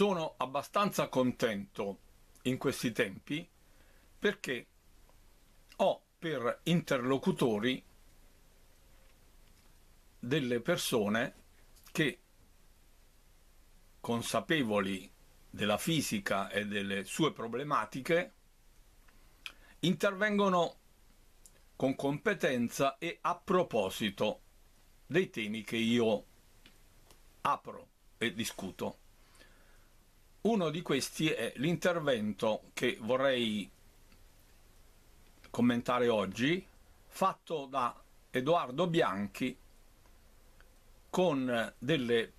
sono abbastanza contento in questi tempi perché ho per interlocutori delle persone che, consapevoli della fisica e delle sue problematiche, intervengono con competenza e a proposito dei temi che io apro e discuto. Uno di questi è l'intervento che vorrei commentare oggi, fatto da Edoardo Bianchi con delle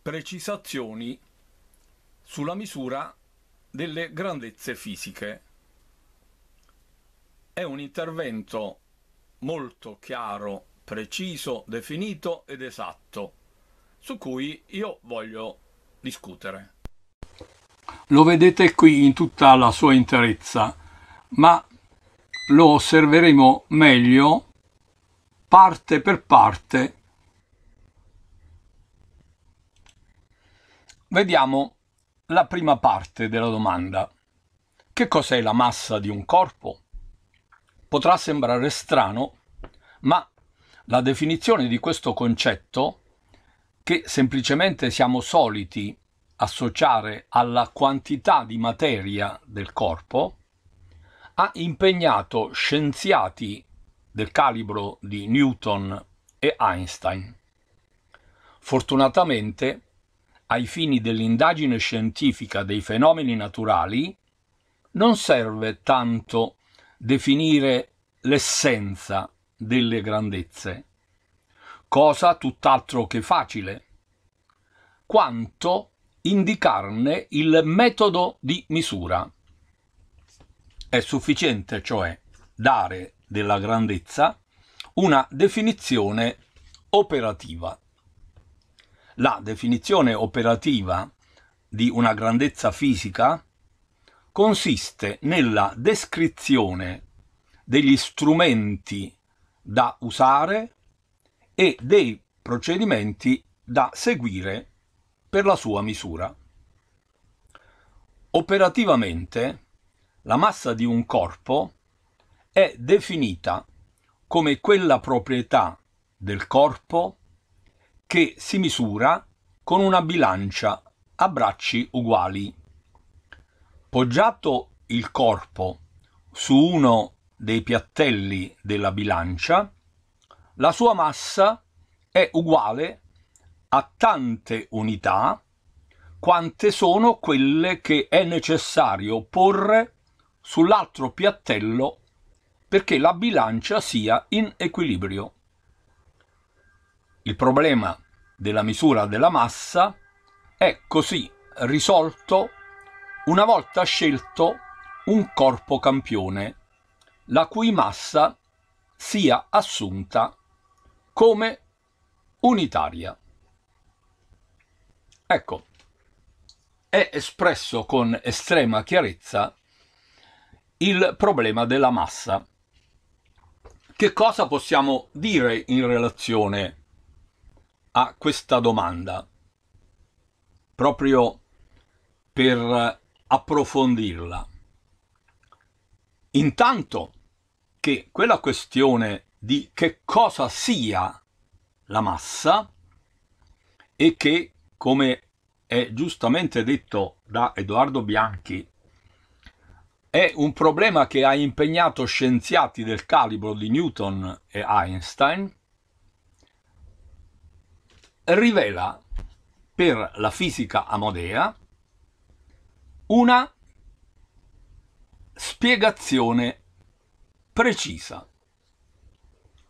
precisazioni sulla misura delle grandezze fisiche. È un intervento molto chiaro, preciso, definito ed esatto, su cui io voglio discutere. Lo vedete qui in tutta la sua interezza, ma lo osserveremo meglio parte per parte. Vediamo la prima parte della domanda. Che cos'è la massa di un corpo? Potrà sembrare strano, ma la definizione di questo concetto, che semplicemente siamo soliti associare alla quantità di materia del corpo, ha impegnato scienziati del calibro di Newton e Einstein. Fortunatamente, ai fini dell'indagine scientifica dei fenomeni naturali, non serve tanto definire l'essenza delle grandezze, cosa tutt'altro che facile, quanto indicarne il metodo di misura. È sufficiente, cioè, dare della grandezza una definizione operativa. La definizione operativa di una grandezza fisica consiste nella descrizione degli strumenti da usare e dei procedimenti da seguire per la sua misura. Operativamente, la massa di un corpo è definita come quella proprietà del corpo che si misura con una bilancia a bracci uguali. Poggiato il corpo su uno dei piattelli della bilancia, la sua massa è uguale a tante unità quante sono quelle che è necessario porre sull'altro piattello perché la bilancia sia in equilibrio. Il problema della misura della massa è così risolto una volta scelto un corpo campione, la cui massa sia assunta come unitaria. Ecco, è espresso con estrema chiarezza il problema della massa. Che cosa possiamo dire in relazione a questa domanda? Proprio per approfondirla. Intanto che quella questione di che cosa sia la massa e che come è giustamente detto da Edoardo Bianchi, è un problema che ha impegnato scienziati del calibro di Newton e Einstein, rivela per la fisica amodea una spiegazione precisa.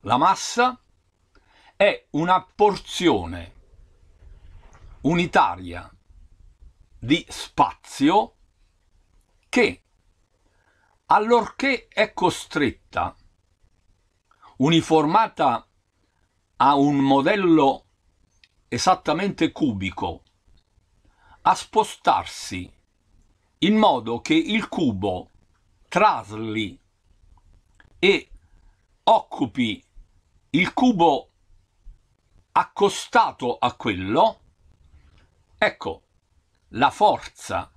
La massa è una porzione unitaria di spazio che, allorché è costretta, uniformata a un modello esattamente cubico, a spostarsi in modo che il cubo trasli e occupi il cubo accostato a quello Ecco, la forza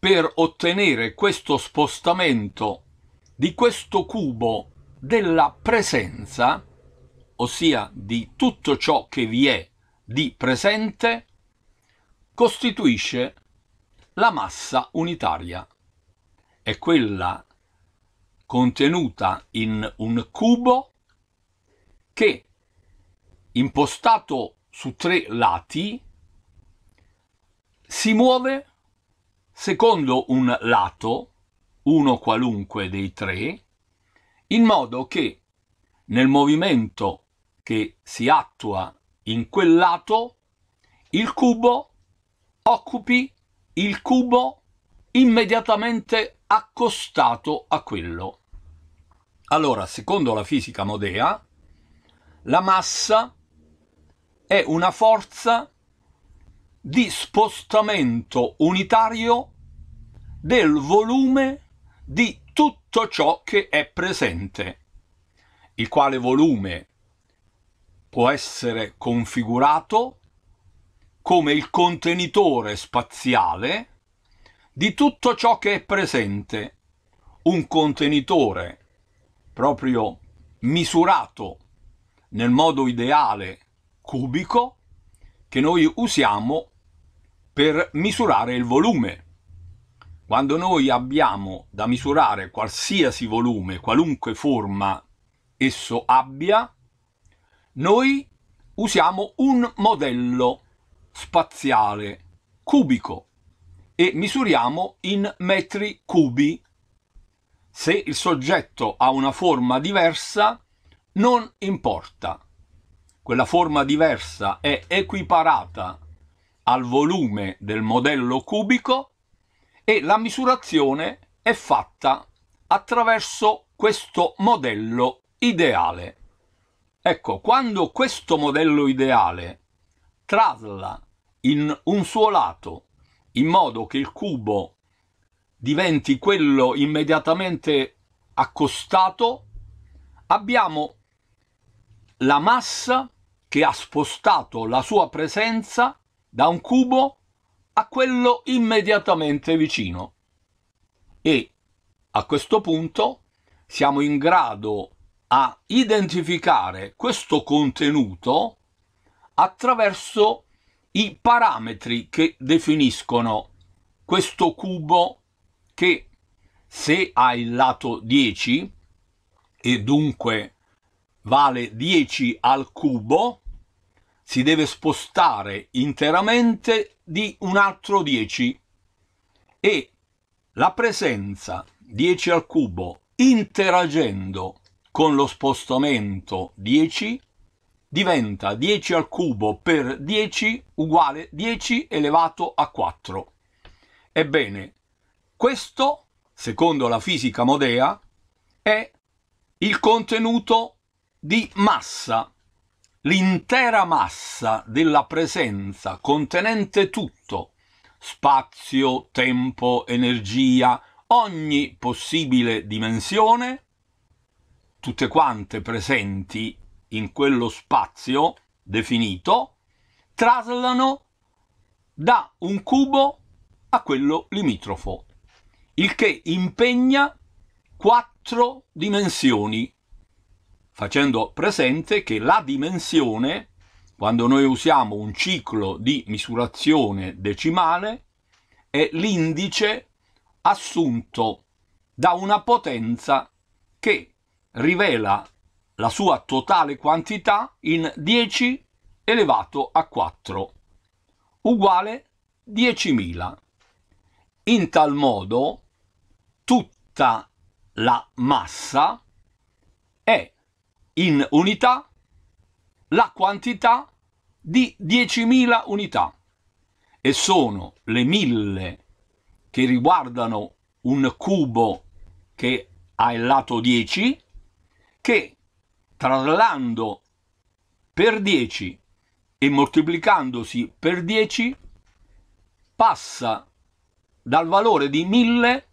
per ottenere questo spostamento di questo cubo della presenza, ossia di tutto ciò che vi è di presente, costituisce la massa unitaria. È quella contenuta in un cubo che, impostato su tre lati, si muove secondo un lato, uno qualunque dei tre, in modo che nel movimento che si attua in quel lato, il cubo occupi il cubo immediatamente accostato a quello. Allora, secondo la fisica modea, la massa è una forza di spostamento unitario del volume di tutto ciò che è presente, il quale volume può essere configurato come il contenitore spaziale di tutto ciò che è presente, un contenitore proprio misurato nel modo ideale cubico che noi usiamo per misurare il volume. Quando noi abbiamo da misurare qualsiasi volume, qualunque forma esso abbia, noi usiamo un modello spaziale cubico e misuriamo in metri cubi. Se il soggetto ha una forma diversa, non importa. Quella forma diversa è equiparata al volume del modello cubico e la misurazione è fatta attraverso questo modello ideale. Ecco, quando questo modello ideale trasla in un suo lato in modo che il cubo diventi quello immediatamente accostato, abbiamo la massa che ha spostato la sua presenza da un cubo a quello immediatamente vicino e a questo punto siamo in grado a identificare questo contenuto attraverso i parametri che definiscono questo cubo che se ha il lato 10 e dunque vale 10 al cubo si deve spostare interamente di un altro 10 e la presenza 10 al cubo interagendo con lo spostamento 10 diventa 10 al cubo per 10 uguale 10 elevato a 4. Ebbene, questo, secondo la fisica modea, è il contenuto di massa l'intera massa della presenza contenente tutto, spazio, tempo, energia, ogni possibile dimensione, tutte quante presenti in quello spazio definito, traslano da un cubo a quello limitrofo, il che impegna quattro dimensioni facendo presente che la dimensione, quando noi usiamo un ciclo di misurazione decimale, è l'indice assunto da una potenza che rivela la sua totale quantità in 10 elevato a 4, uguale 10.000. In tal modo tutta la massa è in unità la quantità di 10.000 unità e sono le 1.000 che riguardano un cubo che ha il lato 10 che traslando per 10 e moltiplicandosi per 10 passa dal valore di 1000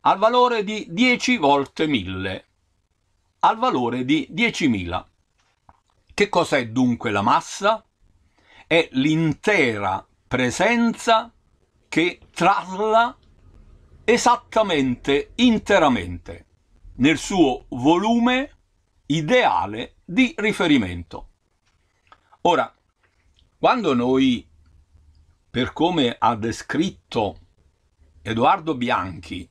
al valore di 10 volte 1000 al valore di 10.000. Che cos'è dunque la massa? È l'intera presenza che trasla esattamente, interamente, nel suo volume ideale di riferimento. Ora, quando noi, per come ha descritto Edoardo Bianchi,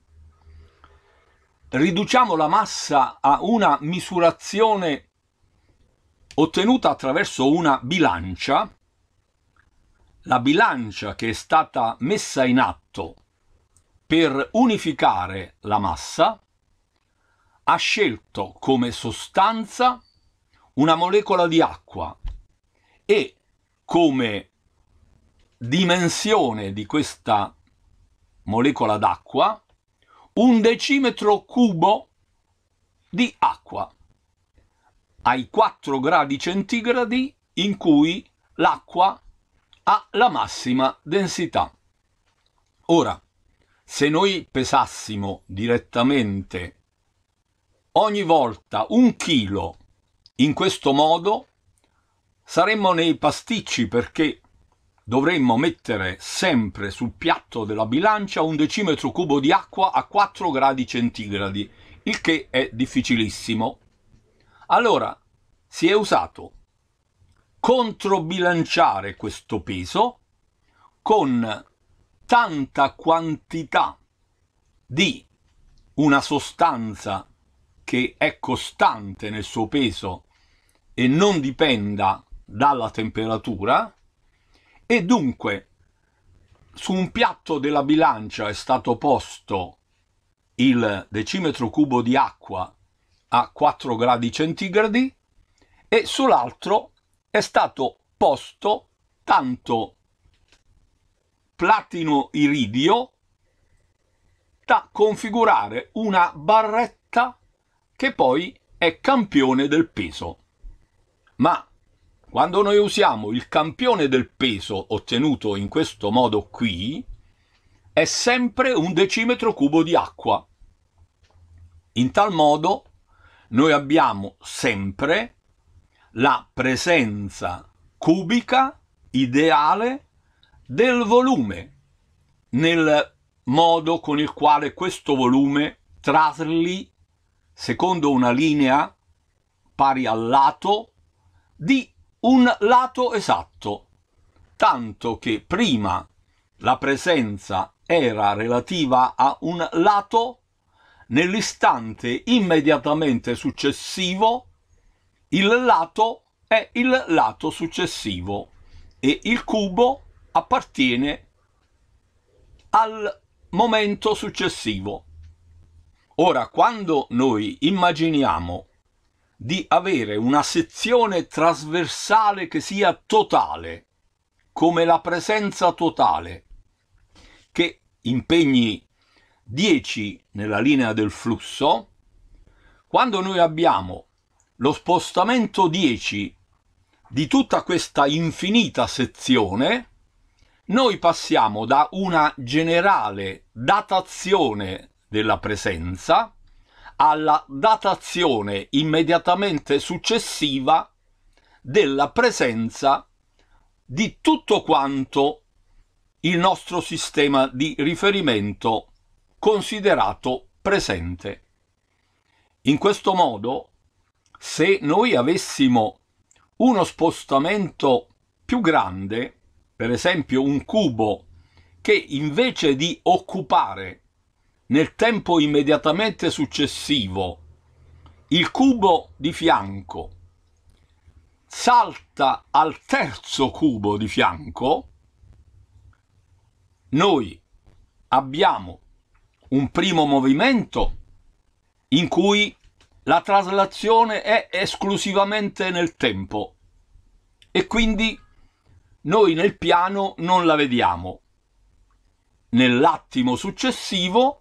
riduciamo la massa a una misurazione ottenuta attraverso una bilancia, la bilancia che è stata messa in atto per unificare la massa ha scelto come sostanza una molecola di acqua e come dimensione di questa molecola d'acqua un decimetro cubo di acqua ai 4 gradi centigradi in cui l'acqua ha la massima densità. Ora, se noi pesassimo direttamente ogni volta un chilo in questo modo, saremmo nei pasticci perché dovremmo mettere sempre sul piatto della bilancia un decimetro cubo di acqua a 4 gradi centigradi, il che è difficilissimo. Allora, si è usato controbilanciare questo peso con tanta quantità di una sostanza che è costante nel suo peso e non dipenda dalla temperatura, e dunque, su un piatto della bilancia è stato posto il decimetro cubo di acqua a 4 gradi centigradi e sull'altro è stato posto tanto platino iridio da configurare una barretta che poi è campione del peso. Ma quando noi usiamo il campione del peso ottenuto in questo modo qui, è sempre un decimetro cubo di acqua. In tal modo noi abbiamo sempre la presenza cubica ideale del volume nel modo con il quale questo volume trasli secondo una linea pari al lato di un lato esatto, tanto che prima la presenza era relativa a un lato, nell'istante immediatamente successivo il lato è il lato successivo e il cubo appartiene al momento successivo. Ora, quando noi immaginiamo di avere una sezione trasversale che sia totale, come la presenza totale, che impegni 10 nella linea del flusso, quando noi abbiamo lo spostamento 10 di tutta questa infinita sezione, noi passiamo da una generale datazione della presenza alla datazione immediatamente successiva della presenza di tutto quanto il nostro sistema di riferimento considerato presente. In questo modo, se noi avessimo uno spostamento più grande, per esempio un cubo, che invece di occupare nel tempo immediatamente successivo il cubo di fianco salta al terzo cubo di fianco, noi abbiamo un primo movimento in cui la traslazione è esclusivamente nel tempo e quindi noi nel piano non la vediamo. Nell'attimo successivo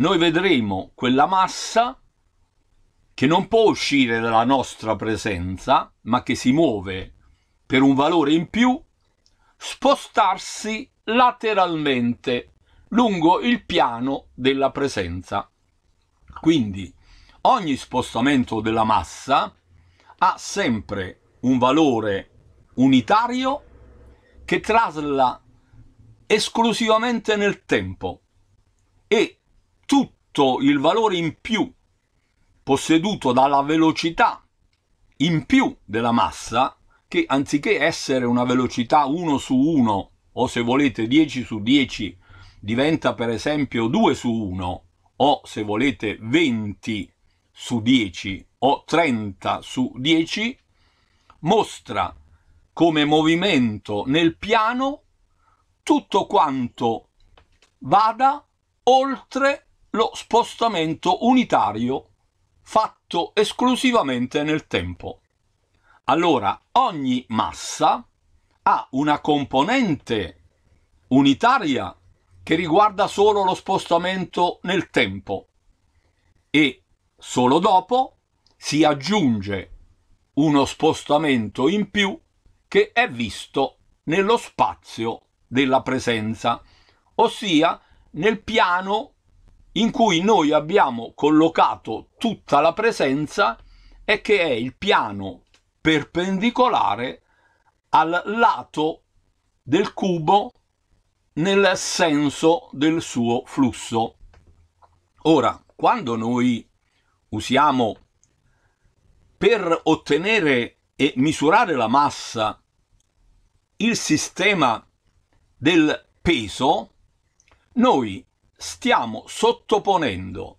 noi vedremo quella massa che non può uscire dalla nostra presenza, ma che si muove per un valore in più, spostarsi lateralmente lungo il piano della presenza. Quindi ogni spostamento della massa ha sempre un valore unitario che trasla esclusivamente nel tempo e tutto il valore in più posseduto dalla velocità in più della massa che anziché essere una velocità 1 su 1 o se volete 10 su 10 diventa per esempio 2 su 1 o se volete 20 su 10 o 30 su 10 mostra come movimento nel piano tutto quanto vada oltre lo spostamento unitario fatto esclusivamente nel tempo. Allora, ogni massa ha una componente unitaria che riguarda solo lo spostamento nel tempo e solo dopo si aggiunge uno spostamento in più che è visto nello spazio della presenza, ossia nel piano in cui noi abbiamo collocato tutta la presenza e che è il piano perpendicolare al lato del cubo nel senso del suo flusso. Ora, quando noi usiamo per ottenere e misurare la massa il sistema del peso, noi stiamo sottoponendo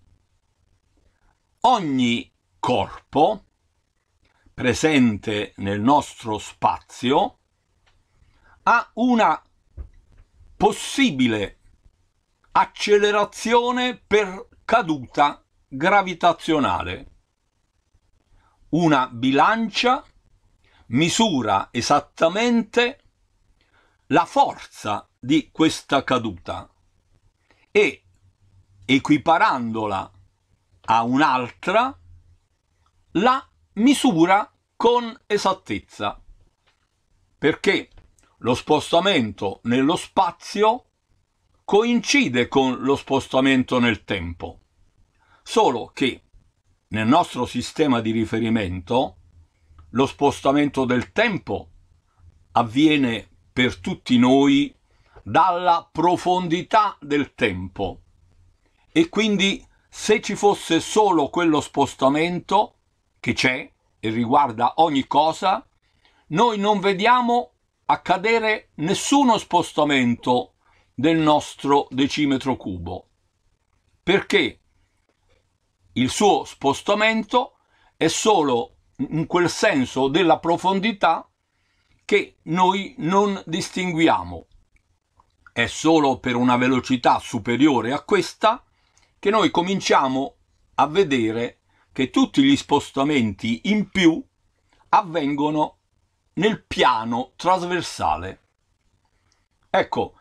ogni corpo presente nel nostro spazio a una possibile accelerazione per caduta gravitazionale. Una bilancia misura esattamente la forza di questa caduta e equiparandola a un'altra la misura con esattezza perché lo spostamento nello spazio coincide con lo spostamento nel tempo solo che nel nostro sistema di riferimento lo spostamento del tempo avviene per tutti noi dalla profondità del tempo. E quindi se ci fosse solo quello spostamento, che c'è e riguarda ogni cosa, noi non vediamo accadere nessuno spostamento del nostro decimetro cubo, perché il suo spostamento è solo in quel senso della profondità che noi non distinguiamo è solo per una velocità superiore a questa che noi cominciamo a vedere che tutti gli spostamenti in più avvengono nel piano trasversale. Ecco,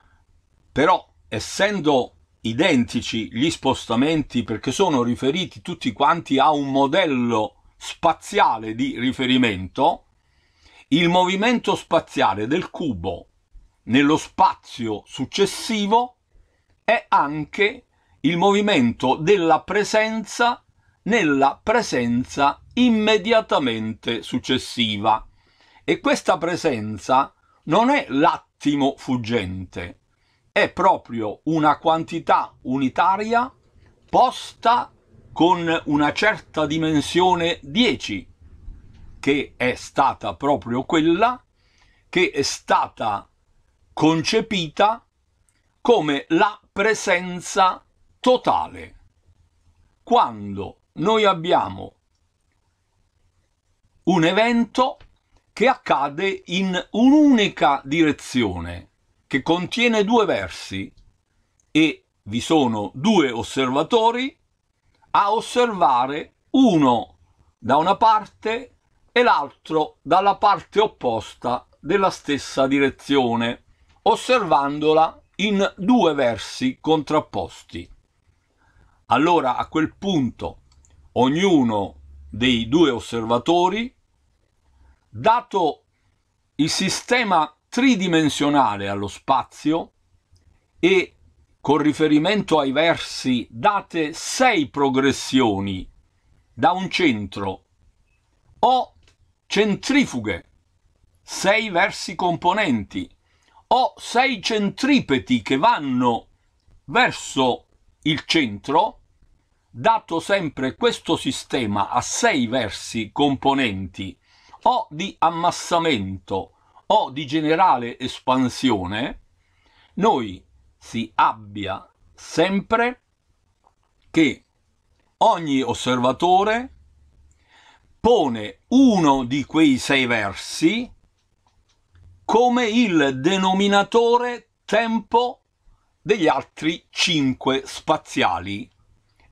però essendo identici gli spostamenti perché sono riferiti tutti quanti a un modello spaziale di riferimento, il movimento spaziale del cubo nello spazio successivo è anche il movimento della presenza nella presenza immediatamente successiva. E questa presenza non è l'attimo fuggente, è proprio una quantità unitaria posta con una certa dimensione 10, che è stata proprio quella che è stata concepita come la presenza totale. Quando noi abbiamo un evento che accade in un'unica direzione, che contiene due versi e vi sono due osservatori a osservare uno da una parte e l'altro dalla parte opposta della stessa direzione osservandola in due versi contrapposti. Allora a quel punto ognuno dei due osservatori, dato il sistema tridimensionale allo spazio e con riferimento ai versi date sei progressioni da un centro o centrifughe, sei versi componenti ho sei centripeti che vanno verso il centro, dato sempre questo sistema a sei versi componenti o di ammassamento o di generale espansione, noi si abbia sempre che ogni osservatore pone uno di quei sei versi come il denominatore tempo degli altri cinque spaziali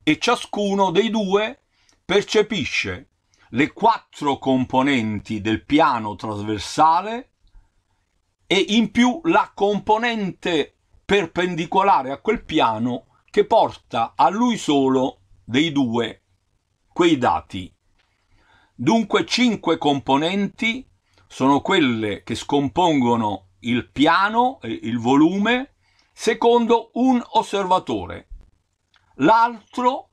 e ciascuno dei due percepisce le quattro componenti del piano trasversale e in più la componente perpendicolare a quel piano che porta a lui solo dei due quei dati. Dunque cinque componenti sono quelle che scompongono il piano, eh, il volume, secondo un osservatore. L'altro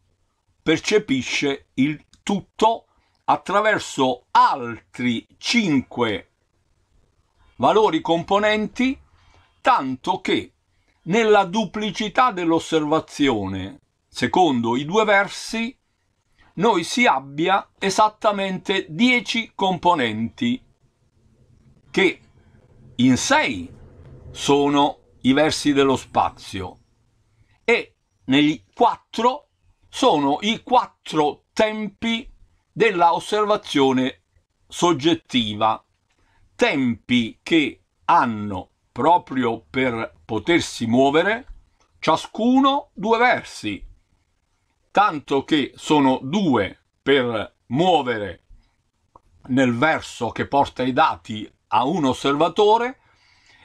percepisce il tutto attraverso altri cinque valori componenti, tanto che nella duplicità dell'osservazione, secondo i due versi, noi si abbia esattamente 10 componenti che in sei sono i versi dello spazio e nei quattro sono i quattro tempi della osservazione soggettiva, tempi che hanno proprio per potersi muovere ciascuno due versi, tanto che sono due per muovere nel verso che porta i dati a un osservatore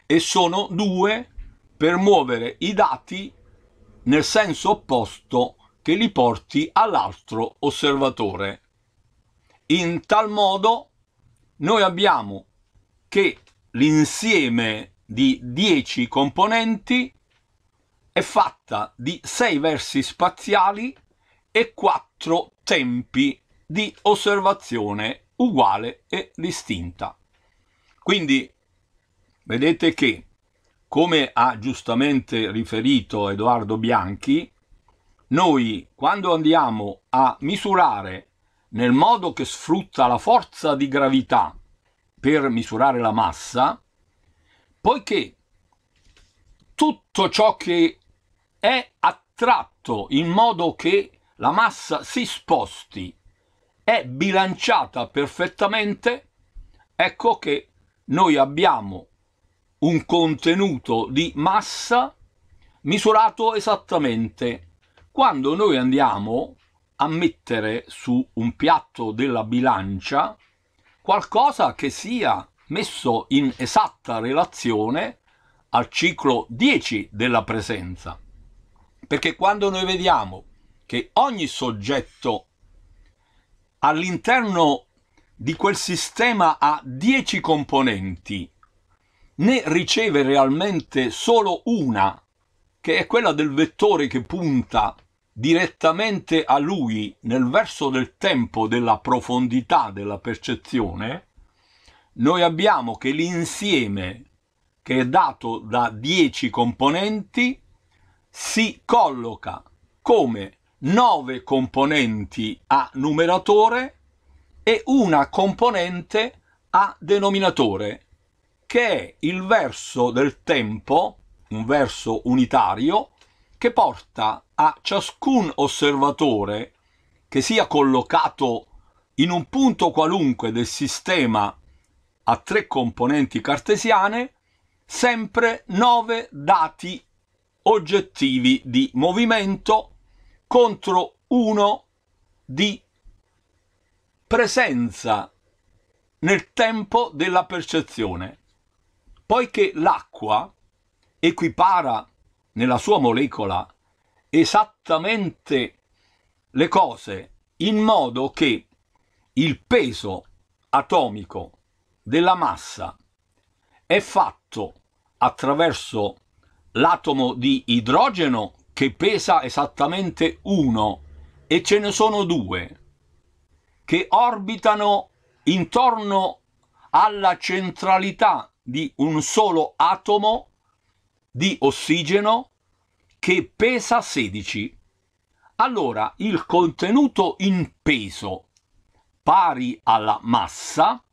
e sono due per muovere i dati nel senso opposto che li porti all'altro osservatore. In tal modo noi abbiamo che l'insieme di 10 componenti è fatta di 6 versi spaziali e 4 tempi di osservazione uguale e distinta. Quindi vedete che, come ha giustamente riferito Edoardo Bianchi, noi quando andiamo a misurare nel modo che sfrutta la forza di gravità per misurare la massa, poiché tutto ciò che è attratto in modo che la massa si sposti è bilanciata perfettamente, ecco che noi abbiamo un contenuto di massa misurato esattamente. Quando noi andiamo a mettere su un piatto della bilancia qualcosa che sia messo in esatta relazione al ciclo 10 della presenza. Perché quando noi vediamo che ogni soggetto all'interno di quel sistema a 10 componenti ne riceve realmente solo una, che è quella del vettore che punta direttamente a lui nel verso del tempo della profondità della percezione, noi abbiamo che l'insieme che è dato da 10 componenti si colloca come 9 componenti a numeratore e una componente a denominatore, che è il verso del tempo, un verso unitario, che porta a ciascun osservatore che sia collocato in un punto qualunque del sistema a tre componenti cartesiane sempre nove dati oggettivi di movimento contro uno di presenza nel tempo della percezione, poiché l'acqua equipara nella sua molecola esattamente le cose in modo che il peso atomico della massa è fatto attraverso l'atomo di idrogeno che pesa esattamente 1 e ce ne sono due che orbitano intorno alla centralità di un solo atomo di ossigeno che pesa 16. Allora il contenuto in peso pari alla massa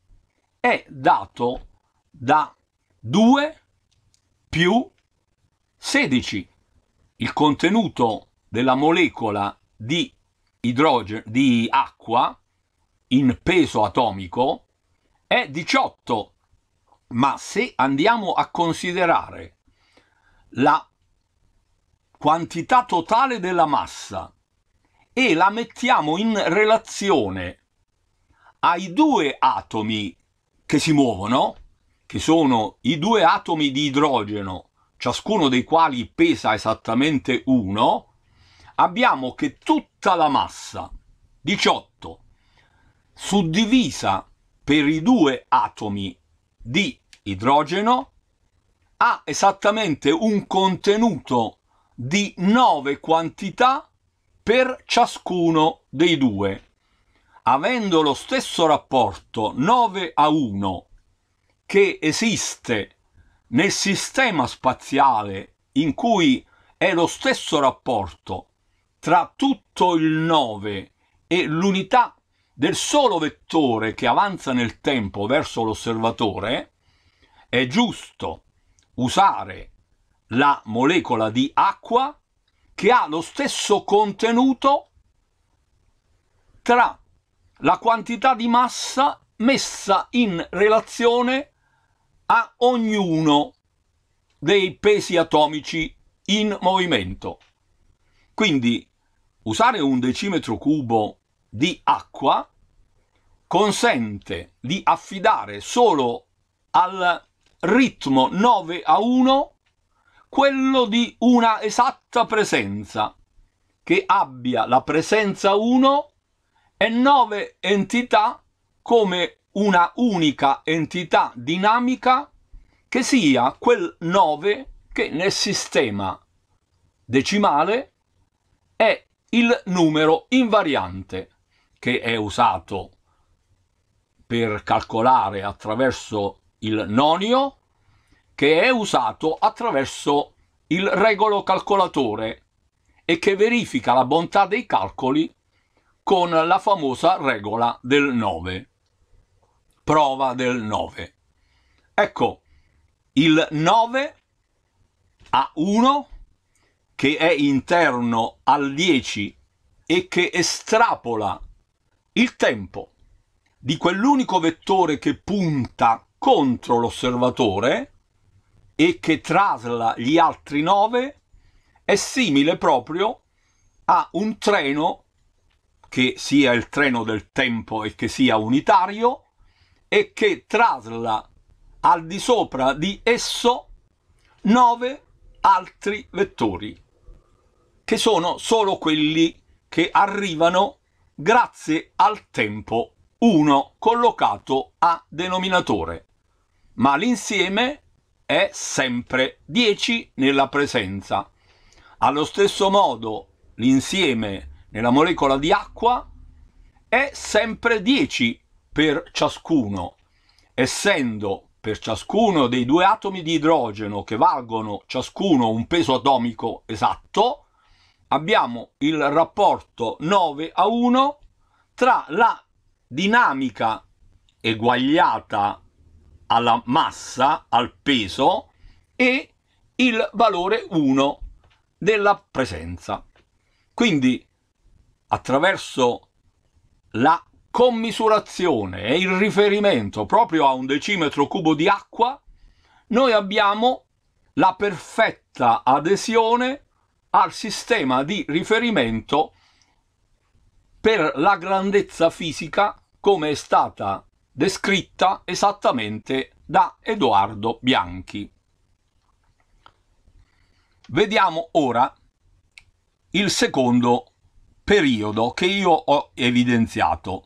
è dato da 2 più 16. Il contenuto della molecola di, idrogeno, di acqua in peso atomico è 18, ma se andiamo a considerare la quantità totale della massa e la mettiamo in relazione ai due atomi che si muovono, che sono i due atomi di idrogeno, ciascuno dei quali pesa esattamente 1, abbiamo che tutta la massa, 18, suddivisa per i due atomi di idrogeno ha esattamente un contenuto di 9 quantità per ciascuno dei due. Avendo lo stesso rapporto 9 a 1 che esiste nel sistema spaziale in cui è lo stesso rapporto tra tutto il 9 e l'unità del solo vettore che avanza nel tempo verso l'osservatore, è giusto usare la molecola di acqua che ha lo stesso contenuto tra la quantità di massa messa in relazione a ognuno dei pesi atomici in movimento. Quindi usare un decimetro cubo di acqua consente di affidare solo al ritmo 9 a 1 quello di una esatta presenza che abbia la presenza 1 e 9 entità come una unica entità dinamica che sia quel 9 che nel sistema decimale è il numero invariante che è usato per calcolare attraverso il nonio, che è usato attraverso il regolo calcolatore e che verifica la bontà dei calcoli con la famosa regola del 9, prova del 9. Ecco, il 9 a 1 che è interno al 10 e che estrapola il tempo di quell'unico vettore che punta contro l'osservatore e che trasla gli altri nove è simile proprio a un treno che sia il treno del tempo e che sia unitario e che trasla al di sopra di esso nove altri vettori che sono solo quelli che arrivano grazie al tempo 1 collocato a denominatore, ma l'insieme è sempre 10 nella presenza. Allo stesso modo l'insieme nella molecola di acqua è sempre 10 per ciascuno, essendo per ciascuno dei due atomi di idrogeno che valgono ciascuno un peso atomico esatto, abbiamo il rapporto 9 a 1 tra la dinamica eguagliata alla massa, al peso, e il valore 1 della presenza. Quindi attraverso la commisurazione e il riferimento proprio a un decimetro cubo di acqua, noi abbiamo la perfetta adesione al sistema di riferimento per la grandezza fisica come è stata descritta esattamente da Edoardo Bianchi. Vediamo ora il secondo periodo che io ho evidenziato.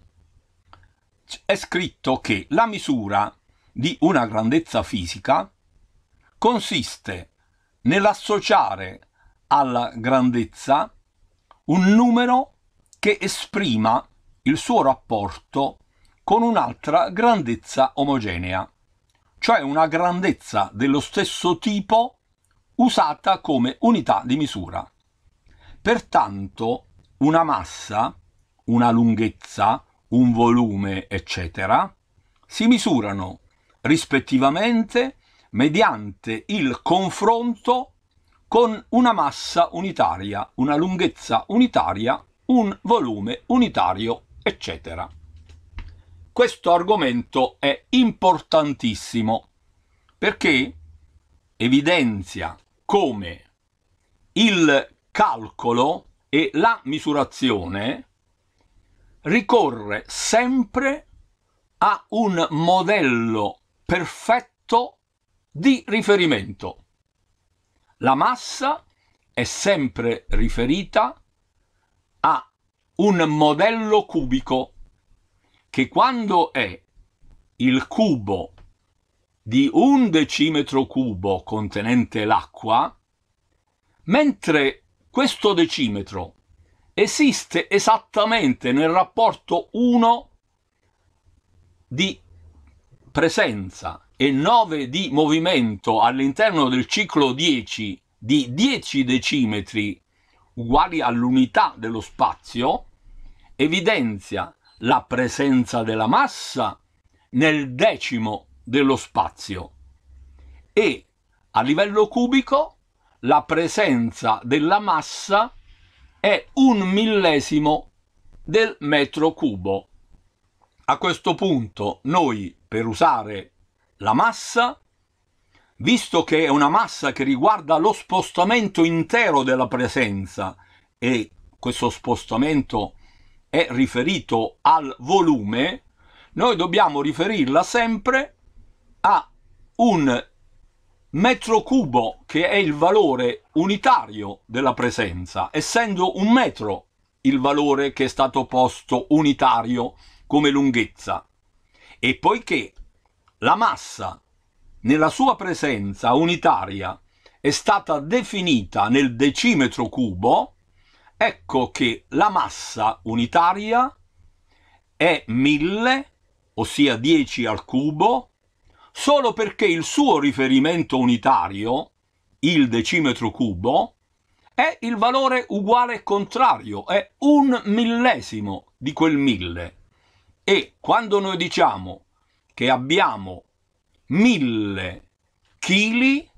È scritto che la misura di una grandezza fisica consiste nell'associare alla grandezza un numero che esprima il suo rapporto con un'altra grandezza omogenea, cioè una grandezza dello stesso tipo usata come unità di misura. Pertanto una massa, una lunghezza, un volume, eccetera, si misurano rispettivamente mediante il confronto con una massa unitaria, una lunghezza unitaria, un volume unitario, eccetera. Questo argomento è importantissimo perché evidenzia come il calcolo e la misurazione ricorre sempre a un modello perfetto di riferimento la massa è sempre riferita a un modello cubico che quando è il cubo di un decimetro cubo contenente l'acqua, mentre questo decimetro esiste esattamente nel rapporto 1 di presenza e 9 di movimento all'interno del ciclo 10 di 10 decimetri uguali all'unità dello spazio evidenzia la presenza della massa nel decimo dello spazio e a livello cubico la presenza della massa è un millesimo del metro cubo. A questo punto noi, per usare la massa, visto che è una massa che riguarda lo spostamento intero della presenza e questo spostamento è riferito al volume, noi dobbiamo riferirla sempre a un metro cubo che è il valore unitario della presenza, essendo un metro il valore che è stato posto unitario come lunghezza. E poiché la massa, nella sua presenza unitaria, è stata definita nel decimetro cubo, ecco che la massa unitaria è 1000, ossia 10 al cubo, solo perché il suo riferimento unitario, il decimetro cubo, è il valore uguale e contrario, è un millesimo di quel mille. E quando noi diciamo che abbiamo 1000 kg,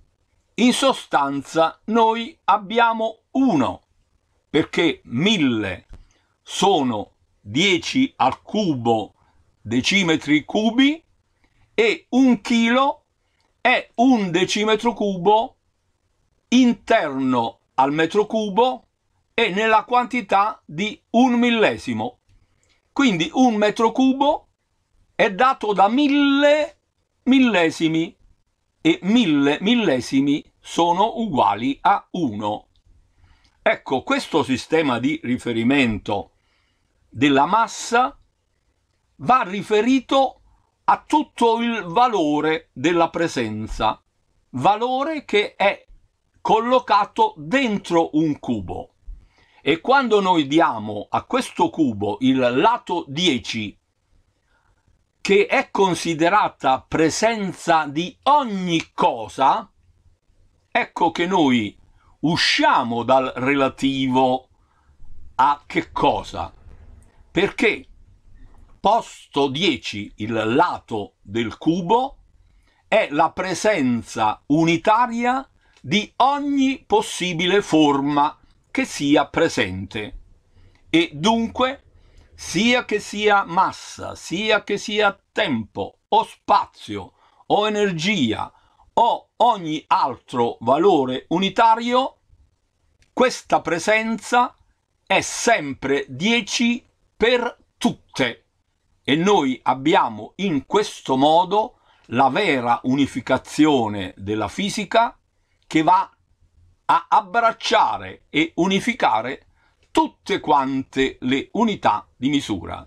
in sostanza noi abbiamo 1, perché 1000 sono 10 al cubo decimetri cubi e un chilo è un decimetro cubo interno al metro cubo e nella quantità di un millesimo. Quindi un metro cubo è dato da mille millesimi e mille millesimi sono uguali a 1. Ecco, questo sistema di riferimento della massa va riferito a tutto il valore della presenza, valore che è collocato dentro un cubo. E quando noi diamo a questo cubo il lato 10 che è considerata presenza di ogni cosa, ecco che noi usciamo dal relativo a che cosa? Perché posto 10, il lato del cubo, è la presenza unitaria di ogni possibile forma che sia presente e dunque sia che sia massa, sia che sia tempo o spazio o energia o ogni altro valore unitario, questa presenza è sempre 10 per tutte e noi abbiamo in questo modo la vera unificazione della fisica che va a abbracciare e unificare tutte quante le unità di misura.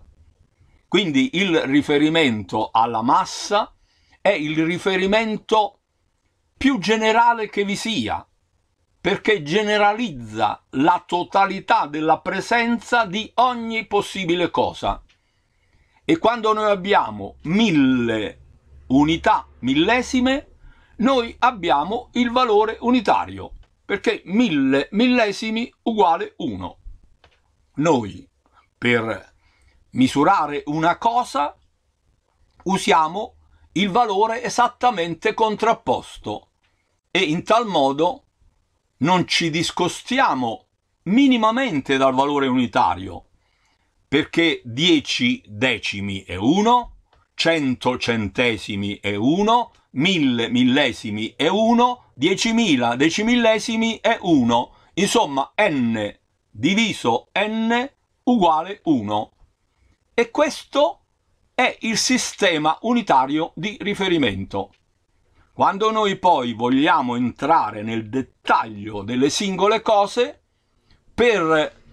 Quindi il riferimento alla massa è il riferimento più generale che vi sia, perché generalizza la totalità della presenza di ogni possibile cosa. E quando noi abbiamo mille unità millesime, noi abbiamo il valore unitario, perché mille millesimi uguale 1. Noi, per misurare una cosa, usiamo il valore esattamente contrapposto e in tal modo non ci discostiamo minimamente dal valore unitario, perché 10 decimi è 1, 100 centesimi è 1, 1000 millesimi è 1, 10.000 decimillesimi è 1, insomma n diviso n uguale 1. E questo è il sistema unitario di riferimento. Quando noi poi vogliamo entrare nel dettaglio delle singole cose, per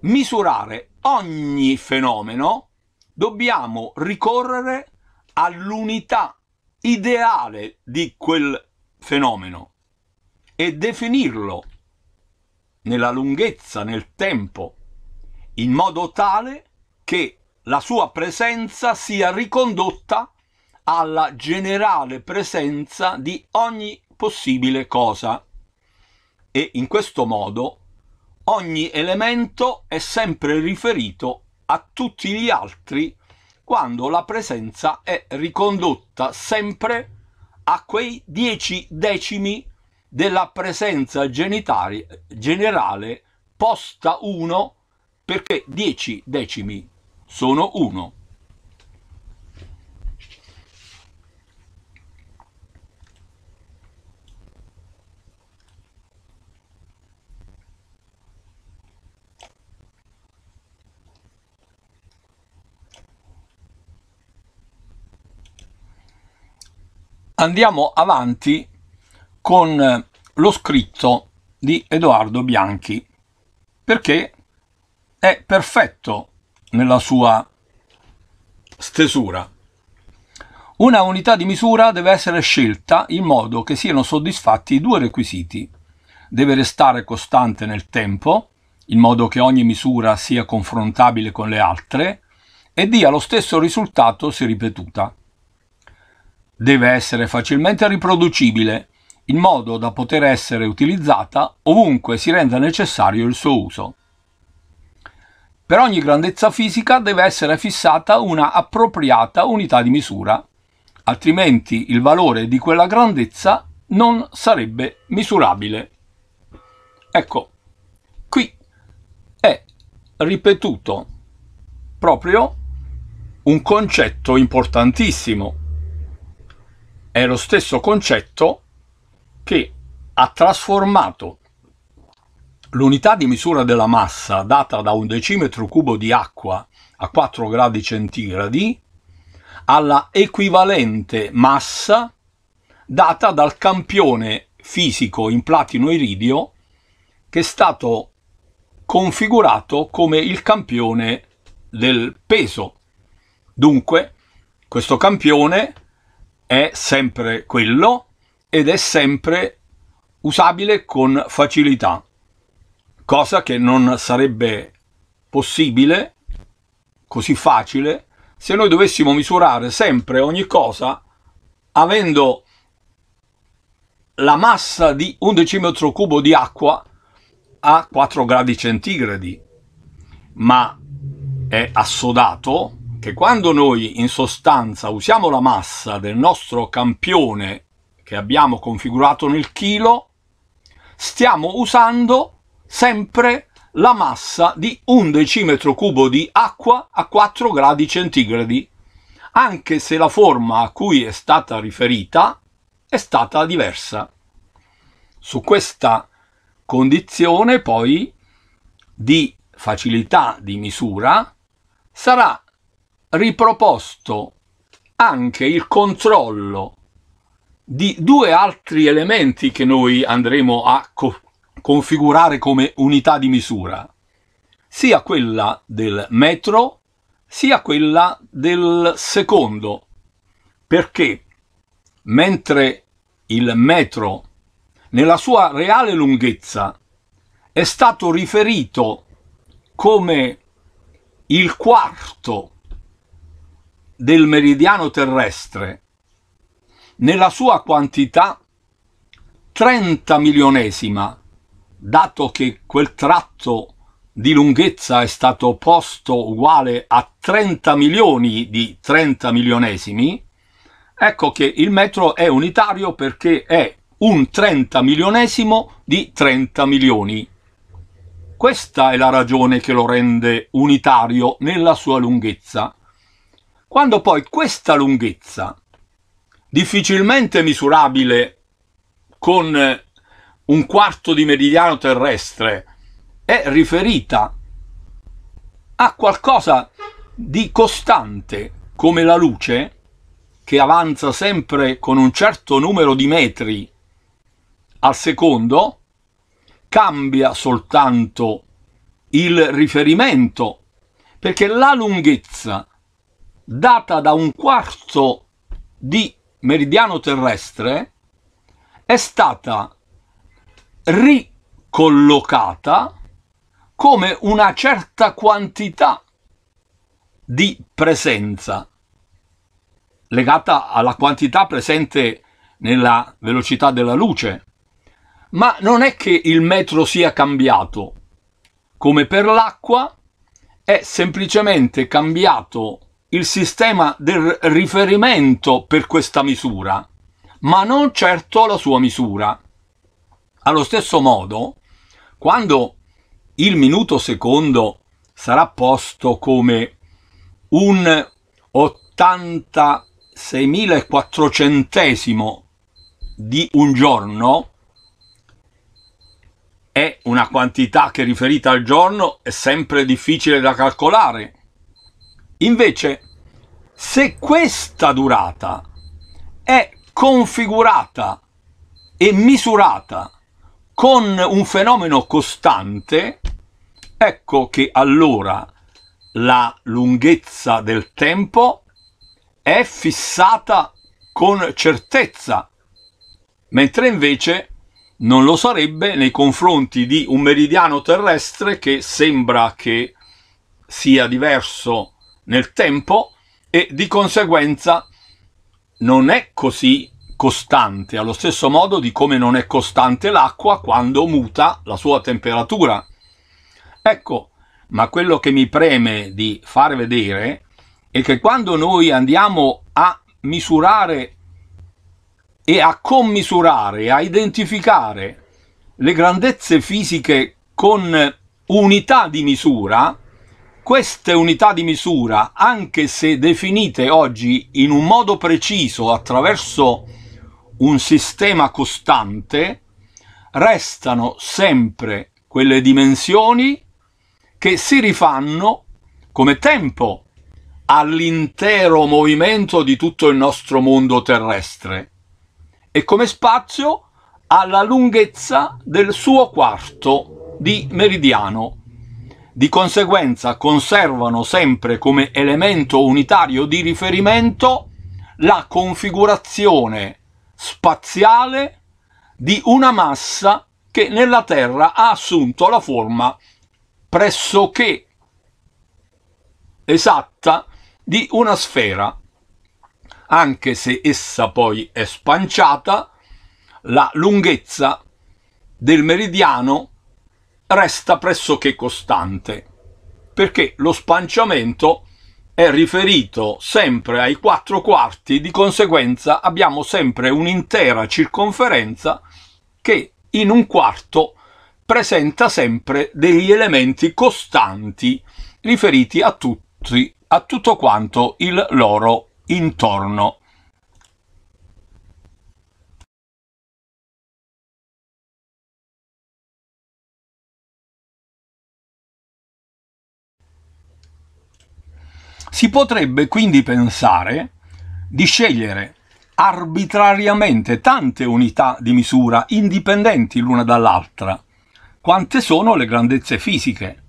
misurare ogni fenomeno dobbiamo ricorrere all'unità ideale di quel fenomeno e definirlo nella lunghezza, nel tempo, in modo tale che la sua presenza sia ricondotta alla generale presenza di ogni possibile cosa. E in questo modo ogni elemento è sempre riferito a tutti gli altri quando la presenza è ricondotta sempre a quei dieci decimi della presenza generale posta 1 perché 10 decimi sono 1. Andiamo avanti con lo scritto di Edoardo Bianchi, perché è perfetto nella sua stesura. Una unità di misura deve essere scelta in modo che siano soddisfatti i due requisiti. Deve restare costante nel tempo, in modo che ogni misura sia confrontabile con le altre e dia lo stesso risultato se ripetuta. Deve essere facilmente riproducibile, in modo da poter essere utilizzata ovunque si renda necessario il suo uso. Per ogni grandezza fisica deve essere fissata una appropriata unità di misura, altrimenti il valore di quella grandezza non sarebbe misurabile. Ecco, qui è ripetuto proprio un concetto importantissimo. È lo stesso concetto che ha trasformato l'unità di misura della massa data da un decimetro cubo di acqua a 4 gradi centigradi alla equivalente massa data dal campione fisico in platino iridio che è stato configurato come il campione del peso. Dunque, questo campione è sempre quello ed è sempre usabile con facilità, cosa che non sarebbe possibile, così facile, se noi dovessimo misurare sempre ogni cosa avendo la massa di un decimetro cubo di acqua a 4 gradi centigradi. Ma è assodato che quando noi in sostanza usiamo la massa del nostro campione che abbiamo configurato nel chilo, stiamo usando sempre la massa di un decimetro cubo di acqua a 4 gradi centigradi, anche se la forma a cui è stata riferita è stata diversa. Su questa condizione poi di facilità di misura sarà riproposto anche il controllo di due altri elementi che noi andremo a co configurare come unità di misura, sia quella del metro sia quella del secondo, perché mentre il metro nella sua reale lunghezza è stato riferito come il quarto del meridiano terrestre nella sua quantità 30 milionesima, dato che quel tratto di lunghezza è stato posto uguale a 30 milioni di 30 milionesimi, ecco che il metro è unitario perché è un 30 milionesimo di 30 milioni. Questa è la ragione che lo rende unitario nella sua lunghezza. Quando poi questa lunghezza difficilmente misurabile con eh, un quarto di meridiano terrestre, è riferita a qualcosa di costante come la luce, che avanza sempre con un certo numero di metri al secondo, cambia soltanto il riferimento, perché la lunghezza data da un quarto di meridiano terrestre è stata ricollocata come una certa quantità di presenza legata alla quantità presente nella velocità della luce. Ma non è che il metro sia cambiato. Come per l'acqua, è semplicemente cambiato il sistema del riferimento per questa misura, ma non certo la sua misura. Allo stesso modo, quando il minuto secondo sarà posto come un 86.400 di un giorno, è una quantità che riferita al giorno è sempre difficile da calcolare, Invece, se questa durata è configurata e misurata con un fenomeno costante, ecco che allora la lunghezza del tempo è fissata con certezza, mentre invece non lo sarebbe nei confronti di un meridiano terrestre che sembra che sia diverso nel tempo e di conseguenza non è così costante, allo stesso modo di come non è costante l'acqua quando muta la sua temperatura. Ecco, ma quello che mi preme di far vedere è che quando noi andiamo a misurare e a commisurare, a identificare le grandezze fisiche con unità di misura, queste unità di misura, anche se definite oggi in un modo preciso attraverso un sistema costante, restano sempre quelle dimensioni che si rifanno come tempo all'intero movimento di tutto il nostro mondo terrestre e come spazio alla lunghezza del suo quarto di meridiano di conseguenza conservano sempre come elemento unitario di riferimento la configurazione spaziale di una massa che nella Terra ha assunto la forma pressoché esatta di una sfera, anche se essa poi è spanciata, la lunghezza del meridiano resta pressoché costante, perché lo spanciamento è riferito sempre ai quattro quarti, di conseguenza abbiamo sempre un'intera circonferenza che in un quarto presenta sempre degli elementi costanti riferiti a tutti, a tutto quanto il loro intorno. Si potrebbe quindi pensare di scegliere arbitrariamente tante unità di misura indipendenti l'una dall'altra, quante sono le grandezze fisiche,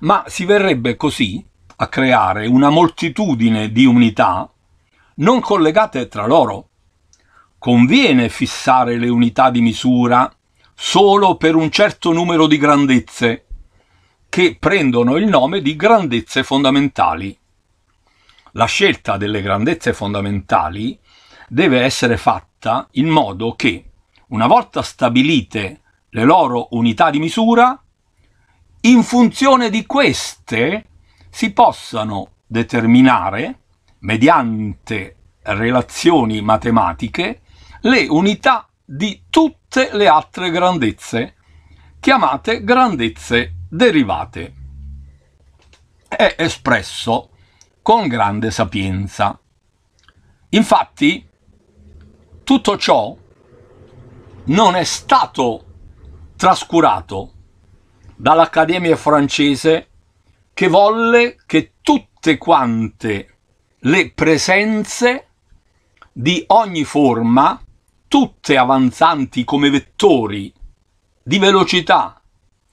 ma si verrebbe così a creare una moltitudine di unità non collegate tra loro. Conviene fissare le unità di misura solo per un certo numero di grandezze, che prendono il nome di grandezze fondamentali. La scelta delle grandezze fondamentali deve essere fatta in modo che, una volta stabilite le loro unità di misura, in funzione di queste si possano determinare, mediante relazioni matematiche, le unità di tutte le altre grandezze, chiamate grandezze derivate. È espresso con grande sapienza. Infatti, tutto ciò non è stato trascurato dall'Accademia francese che volle che tutte quante le presenze di ogni forma, tutte avanzanti come vettori di velocità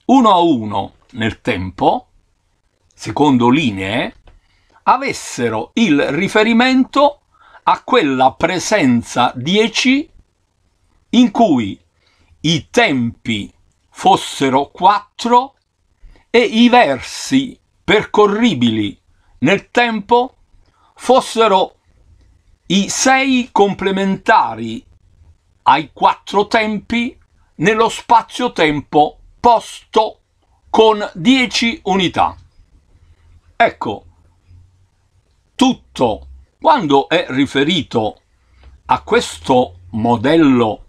uno a uno nel tempo, secondo linee, avessero il riferimento a quella presenza 10 in cui i tempi fossero 4 e i versi percorribili nel tempo fossero i sei complementari ai quattro tempi nello spazio-tempo posto con 10 unità. Ecco, tutto quando è riferito a questo modello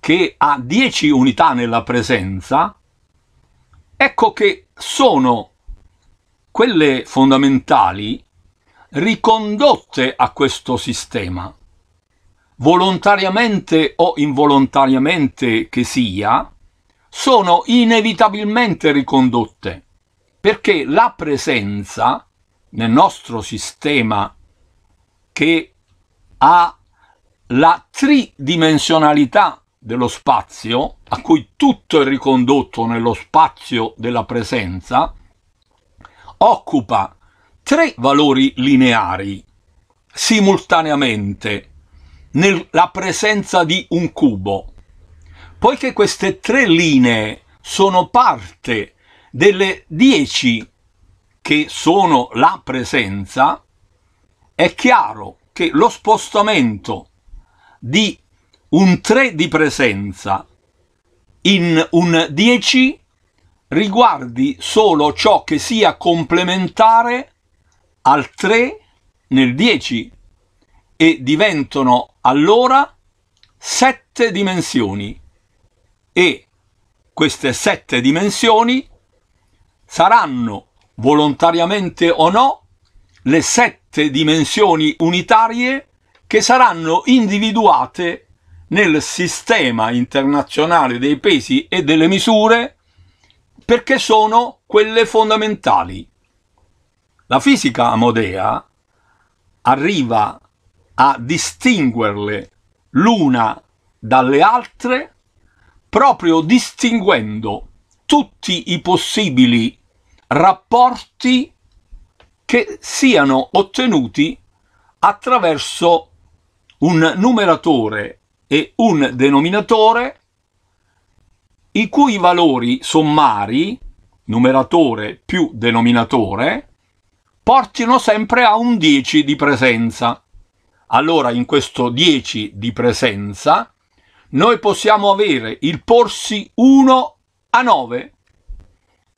che ha 10 unità nella presenza, ecco che sono quelle fondamentali ricondotte a questo sistema, volontariamente o involontariamente che sia, sono inevitabilmente ricondotte, perché la presenza nel nostro sistema che ha la tridimensionalità dello spazio, a cui tutto è ricondotto nello spazio della presenza, occupa tre valori lineari simultaneamente nella presenza di un cubo. Poiché queste tre linee sono parte delle dieci che sono la presenza, è chiaro che lo spostamento di un 3 di presenza in un 10 riguardi solo ciò che sia complementare al 3 nel 10 e diventano allora 7 dimensioni e queste 7 dimensioni saranno volontariamente o no, le sette dimensioni unitarie che saranno individuate nel sistema internazionale dei pesi e delle misure perché sono quelle fondamentali. La fisica amodea arriva a distinguerle l'una dalle altre proprio distinguendo tutti i possibili rapporti che siano ottenuti attraverso un numeratore e un denominatore i cui valori sommari, numeratore più denominatore, portino sempre a un 10 di presenza. Allora in questo 10 di presenza noi possiamo avere il porsi 1 a 9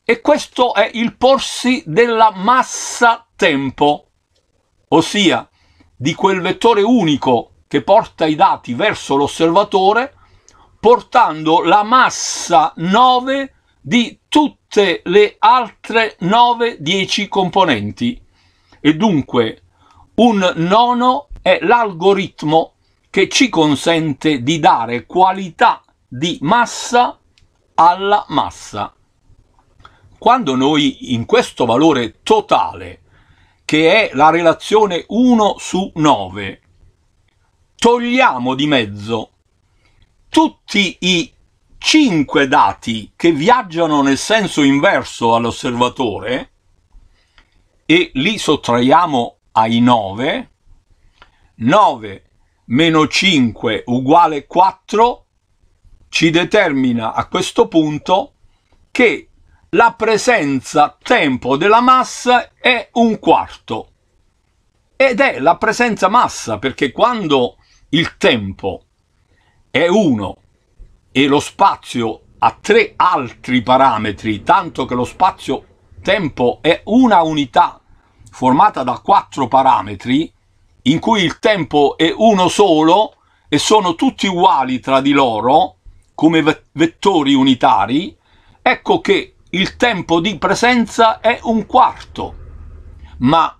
e questo è il porsi della massa tempo, ossia di quel vettore unico che porta i dati verso l'osservatore, portando la massa 9 di tutte le altre 9-10 componenti. E dunque un nono è l'algoritmo che ci consente di dare qualità di massa alla massa. Quando noi in questo valore totale, che è la relazione 1 su 9, togliamo di mezzo tutti i 5 dati che viaggiano nel senso inverso all'osservatore e li sottraiamo ai 9, 9 meno 5 uguale 4 ci determina a questo punto che la presenza tempo della massa è un quarto. Ed è la presenza massa, perché quando il tempo è uno e lo spazio ha tre altri parametri, tanto che lo spazio-tempo è una unità formata da quattro parametri, in cui il tempo è uno solo e sono tutti uguali tra di loro, come vettori unitari, ecco che il tempo di presenza è un quarto, ma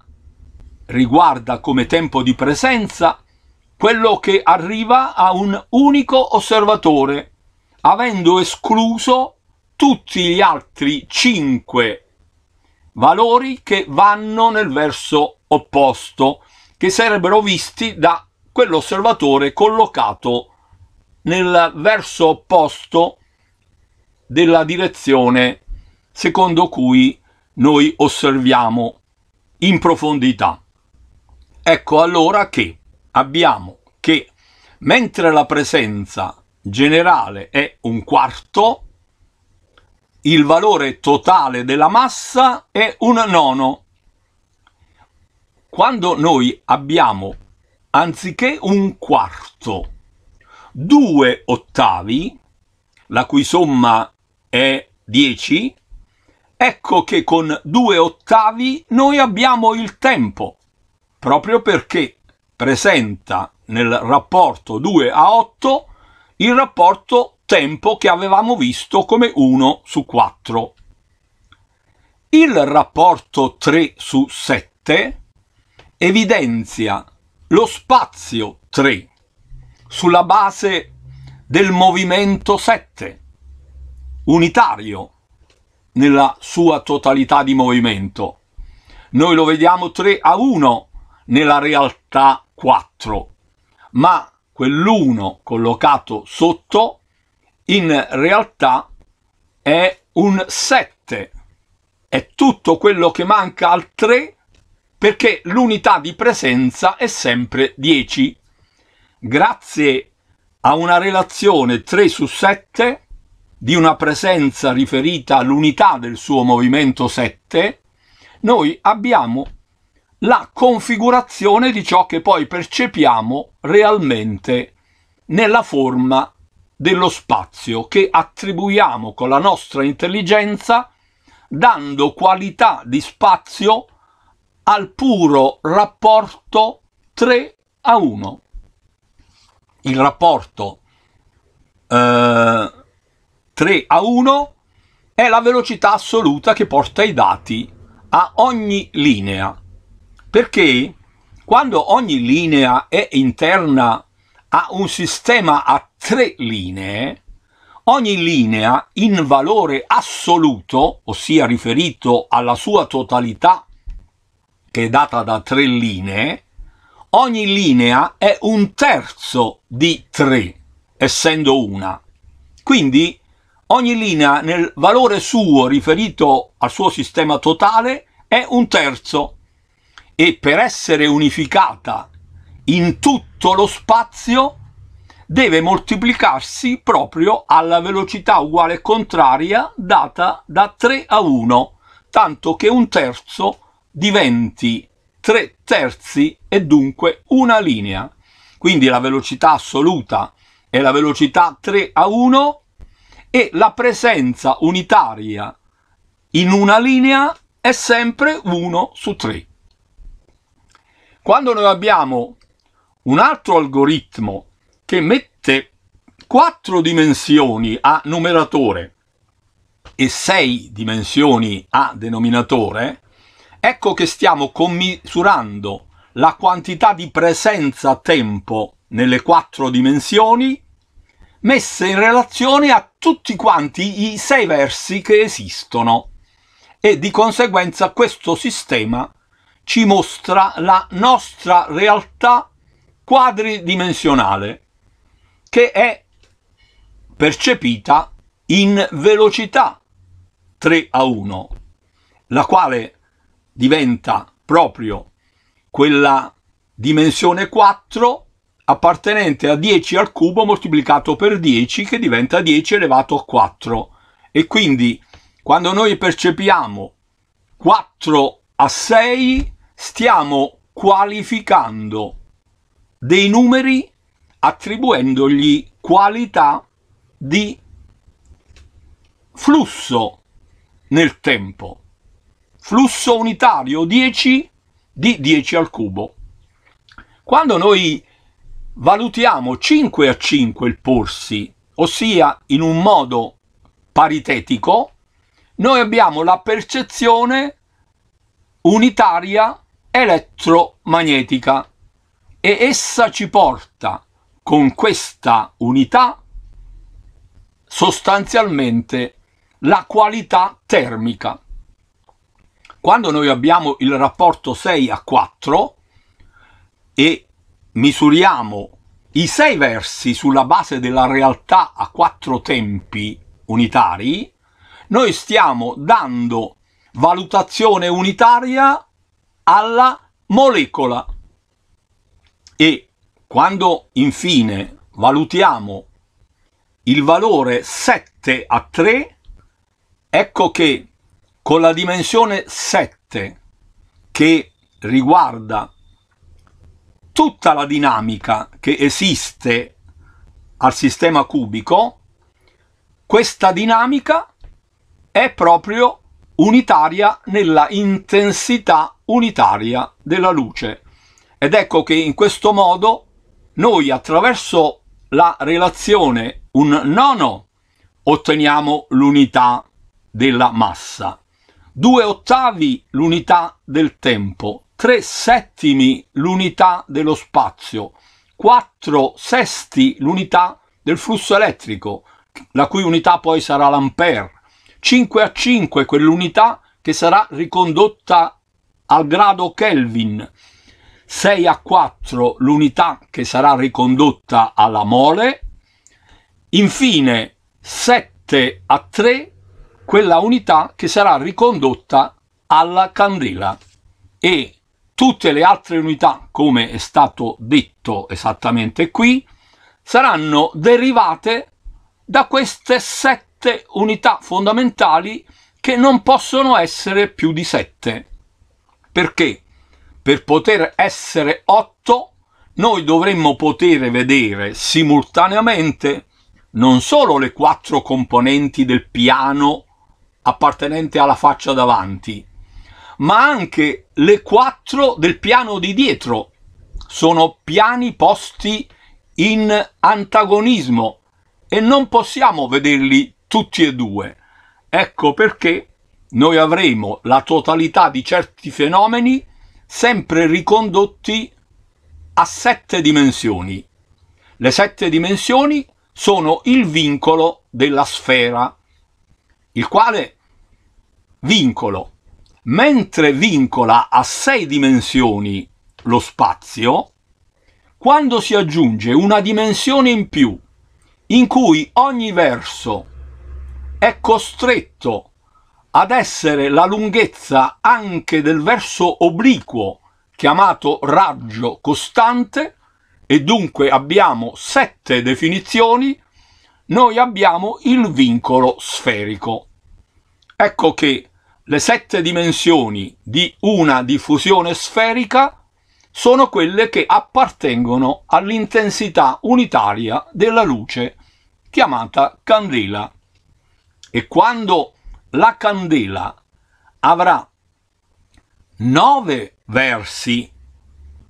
riguarda come tempo di presenza quello che arriva a un unico osservatore, avendo escluso tutti gli altri cinque valori che vanno nel verso opposto, che sarebbero visti da quell'osservatore collocato nel verso opposto della direzione secondo cui noi osserviamo in profondità. Ecco allora che abbiamo che mentre la presenza generale è un quarto, il valore totale della massa è un nono. Quando noi abbiamo, anziché un quarto, due ottavi, la cui somma è 10, Ecco che con due ottavi noi abbiamo il tempo, proprio perché presenta nel rapporto 2 a 8 il rapporto tempo che avevamo visto come 1 su 4. Il rapporto 3 su 7 evidenzia lo spazio 3 sulla base del movimento 7, unitario nella sua totalità di movimento. Noi lo vediamo 3 a 1 nella realtà 4, ma quell'1 collocato sotto in realtà è un 7, è tutto quello che manca al 3 perché l'unità di presenza è sempre 10. Grazie a una relazione 3 su 7 di una presenza riferita all'unità del suo movimento 7, noi abbiamo la configurazione di ciò che poi percepiamo realmente nella forma dello spazio che attribuiamo con la nostra intelligenza dando qualità di spazio al puro rapporto 3 a 1. Il rapporto eh, 3 a 1 è la velocità assoluta che porta i dati a ogni linea. Perché quando ogni linea è interna a un sistema a tre linee, ogni linea in valore assoluto, ossia riferito alla sua totalità che è data da tre linee, ogni linea è un terzo di 3 essendo una. Quindi Ogni linea nel valore suo riferito al suo sistema totale è un terzo e per essere unificata in tutto lo spazio deve moltiplicarsi proprio alla velocità uguale contraria data da 3 a 1, tanto che un terzo diventi 3 terzi e dunque una linea. Quindi la velocità assoluta è la velocità 3 a 1 e la presenza unitaria in una linea è sempre 1 su 3. Quando noi abbiamo un altro algoritmo che mette 4 dimensioni a numeratore e 6 dimensioni a denominatore, ecco che stiamo commisurando la quantità di presenza tempo nelle quattro dimensioni messe in relazione a tutti quanti i sei versi che esistono e di conseguenza questo sistema ci mostra la nostra realtà quadridimensionale che è percepita in velocità 3 a 1, la quale diventa proprio quella dimensione 4 appartenente a 10 al cubo moltiplicato per 10 che diventa 10 elevato a 4 e quindi quando noi percepiamo 4 a 6 stiamo qualificando dei numeri attribuendogli qualità di flusso nel tempo. Flusso unitario 10 di 10 al cubo. Quando noi valutiamo 5 a 5 il porsi, ossia in un modo paritetico, noi abbiamo la percezione unitaria elettromagnetica e essa ci porta con questa unità sostanzialmente la qualità termica. Quando noi abbiamo il rapporto 6 a 4 e misuriamo i sei versi sulla base della realtà a quattro tempi unitari, noi stiamo dando valutazione unitaria alla molecola. E quando infine valutiamo il valore 7 a 3, ecco che con la dimensione 7 che riguarda tutta la dinamica che esiste al sistema cubico, questa dinamica è proprio unitaria nella intensità unitaria della luce. Ed ecco che in questo modo noi attraverso la relazione un nono otteniamo l'unità della massa, due ottavi l'unità del tempo, 3 settimi l'unità dello spazio, 4 sesti l'unità del flusso elettrico, la cui unità poi sarà l'ampere, 5 a 5 quell'unità che sarà ricondotta al grado Kelvin, 6 a 4 l'unità che sarà ricondotta alla mole, infine 7 a 3 quella unità che sarà ricondotta alla candela e Tutte le altre unità, come è stato detto esattamente qui, saranno derivate da queste sette unità fondamentali che non possono essere più di sette. Perché? Per poter essere otto noi dovremmo poter vedere simultaneamente non solo le quattro componenti del piano appartenente alla faccia davanti, ma anche le quattro del piano di dietro. Sono piani posti in antagonismo e non possiamo vederli tutti e due. Ecco perché noi avremo la totalità di certi fenomeni sempre ricondotti a sette dimensioni. Le sette dimensioni sono il vincolo della sfera, il quale vincolo mentre vincola a sei dimensioni lo spazio, quando si aggiunge una dimensione in più in cui ogni verso è costretto ad essere la lunghezza anche del verso obliquo chiamato raggio costante e dunque abbiamo sette definizioni, noi abbiamo il vincolo sferico. Ecco che le sette dimensioni di una diffusione sferica sono quelle che appartengono all'intensità unitaria della luce chiamata candela. E quando la candela avrà nove versi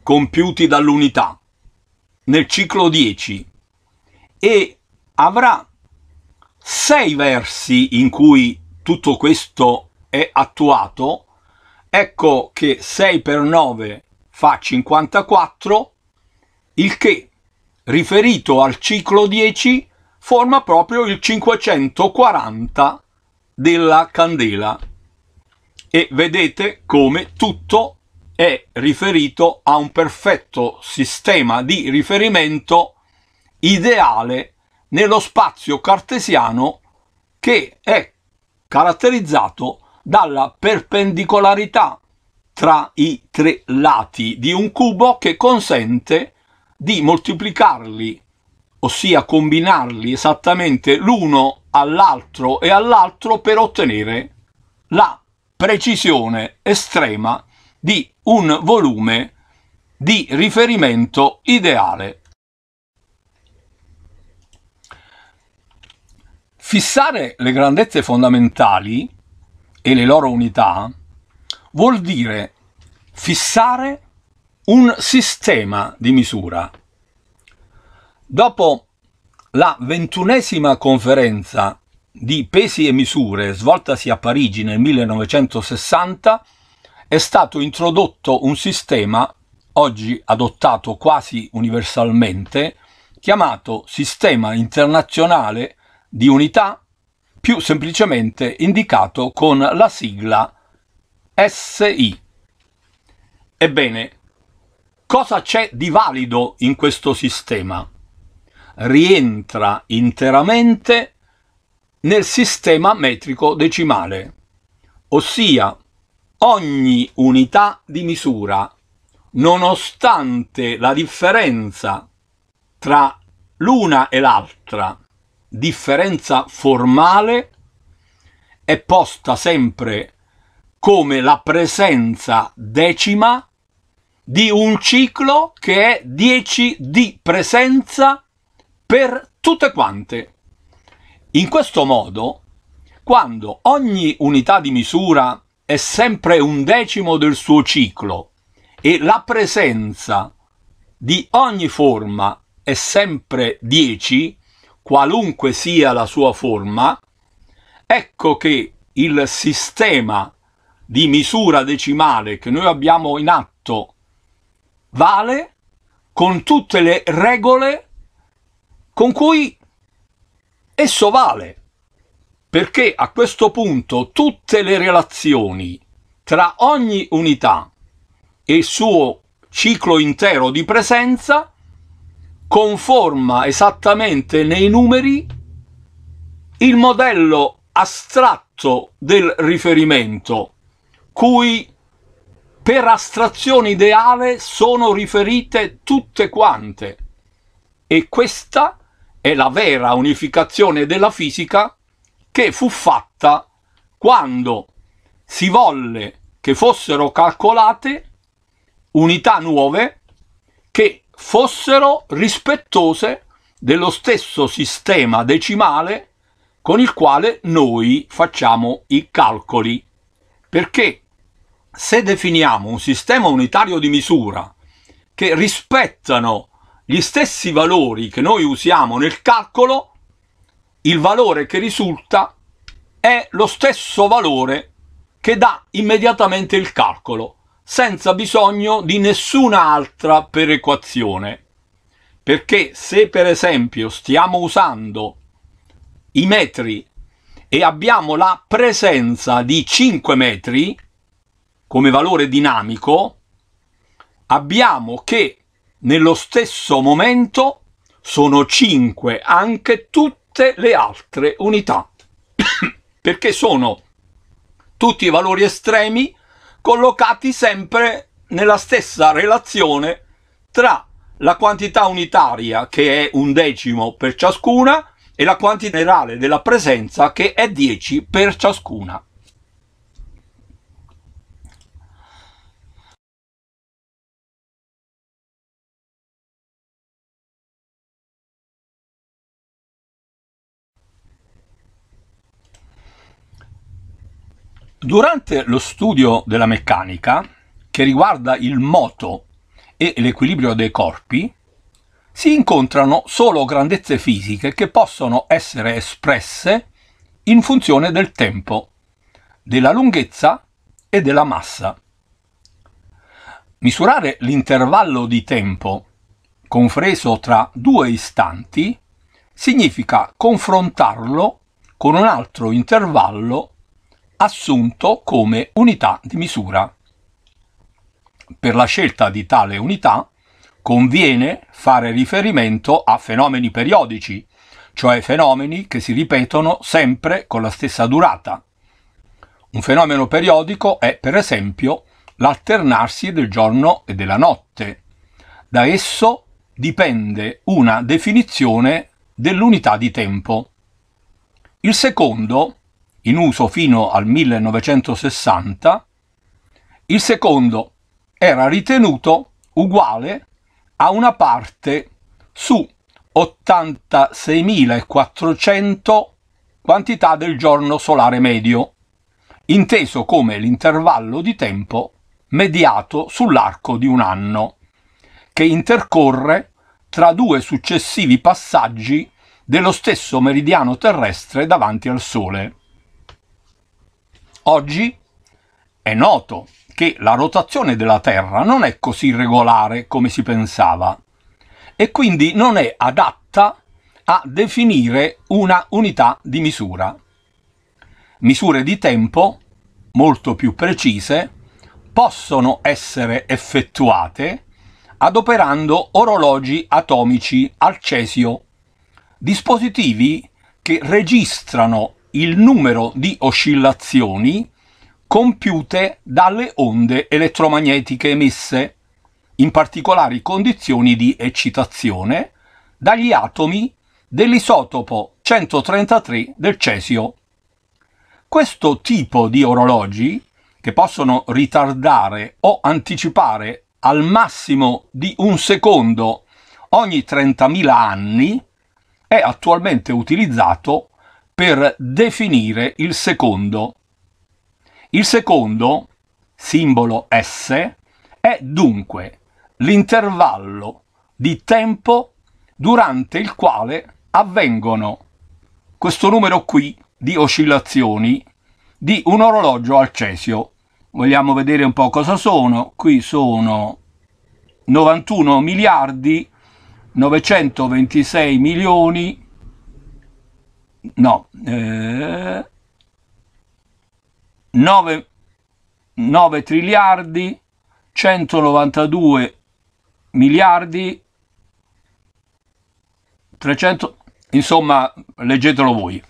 compiuti dall'unità nel ciclo 10 e avrà sei versi in cui tutto questo è attuato, ecco che 6 per 9 fa 54, il che, riferito al ciclo 10, forma proprio il 540 della candela. E vedete come tutto è riferito a un perfetto sistema di riferimento ideale nello spazio cartesiano che è caratterizzato dalla perpendicolarità tra i tre lati di un cubo che consente di moltiplicarli, ossia combinarli esattamente l'uno all'altro e all'altro per ottenere la precisione estrema di un volume di riferimento ideale. Fissare le grandezze fondamentali e le loro unità vuol dire fissare un sistema di misura. Dopo la ventunesima conferenza di pesi e misure svoltasi a Parigi nel 1960 è stato introdotto un sistema oggi adottato quasi universalmente chiamato Sistema Internazionale di Unità più semplicemente indicato con la sigla SI. Ebbene, cosa c'è di valido in questo sistema? Rientra interamente nel sistema metrico decimale, ossia ogni unità di misura, nonostante la differenza tra l'una e l'altra differenza formale è posta sempre come la presenza decima di un ciclo che è 10 di presenza per tutte quante. In questo modo, quando ogni unità di misura è sempre un decimo del suo ciclo e la presenza di ogni forma è sempre 10, qualunque sia la sua forma, ecco che il sistema di misura decimale che noi abbiamo in atto vale con tutte le regole con cui esso vale, perché a questo punto tutte le relazioni tra ogni unità e il suo ciclo intero di presenza conforma esattamente nei numeri il modello astratto del riferimento, cui per astrazione ideale sono riferite tutte quante. E questa è la vera unificazione della fisica che fu fatta quando si volle che fossero calcolate unità nuove che fossero rispettose dello stesso sistema decimale con il quale noi facciamo i calcoli. Perché se definiamo un sistema unitario di misura che rispettano gli stessi valori che noi usiamo nel calcolo, il valore che risulta è lo stesso valore che dà immediatamente il calcolo senza bisogno di nessun'altra perequazione. Perché se per esempio stiamo usando i metri e abbiamo la presenza di 5 metri come valore dinamico, abbiamo che nello stesso momento sono 5 anche tutte le altre unità, perché sono tutti i valori estremi collocati sempre nella stessa relazione tra la quantità unitaria che è un decimo per ciascuna e la quantità generale della presenza che è 10 per ciascuna. Durante lo studio della meccanica, che riguarda il moto e l'equilibrio dei corpi, si incontrano solo grandezze fisiche che possono essere espresse in funzione del tempo, della lunghezza e della massa. Misurare l'intervallo di tempo compreso tra due istanti significa confrontarlo con un altro intervallo assunto come unità di misura. Per la scelta di tale unità conviene fare riferimento a fenomeni periodici, cioè fenomeni che si ripetono sempre con la stessa durata. Un fenomeno periodico è, per esempio, l'alternarsi del giorno e della notte. Da esso dipende una definizione dell'unità di tempo. Il secondo è in uso fino al 1960, il secondo era ritenuto uguale a una parte su 86.400 quantità del giorno solare medio, inteso come l'intervallo di tempo mediato sull'arco di un anno, che intercorre tra due successivi passaggi dello stesso meridiano terrestre davanti al Sole. Oggi è noto che la rotazione della Terra non è così regolare come si pensava e quindi non è adatta a definire una unità di misura. Misure di tempo molto più precise possono essere effettuate adoperando orologi atomici al cesio, dispositivi che registrano il numero di oscillazioni compiute dalle onde elettromagnetiche emesse, in particolari condizioni di eccitazione, dagli atomi dell'isotopo 133 del cesio. Questo tipo di orologi, che possono ritardare o anticipare al massimo di un secondo ogni 30.000 anni, è attualmente utilizzato per definire il secondo. Il secondo, simbolo S, è dunque l'intervallo di tempo durante il quale avvengono questo numero qui di oscillazioni di un orologio al cesio. Vogliamo vedere un po' cosa sono. Qui sono 91 miliardi 926 milioni no, eh, 9, 9 triliardi, 192 miliardi, 300, insomma, leggetelo voi.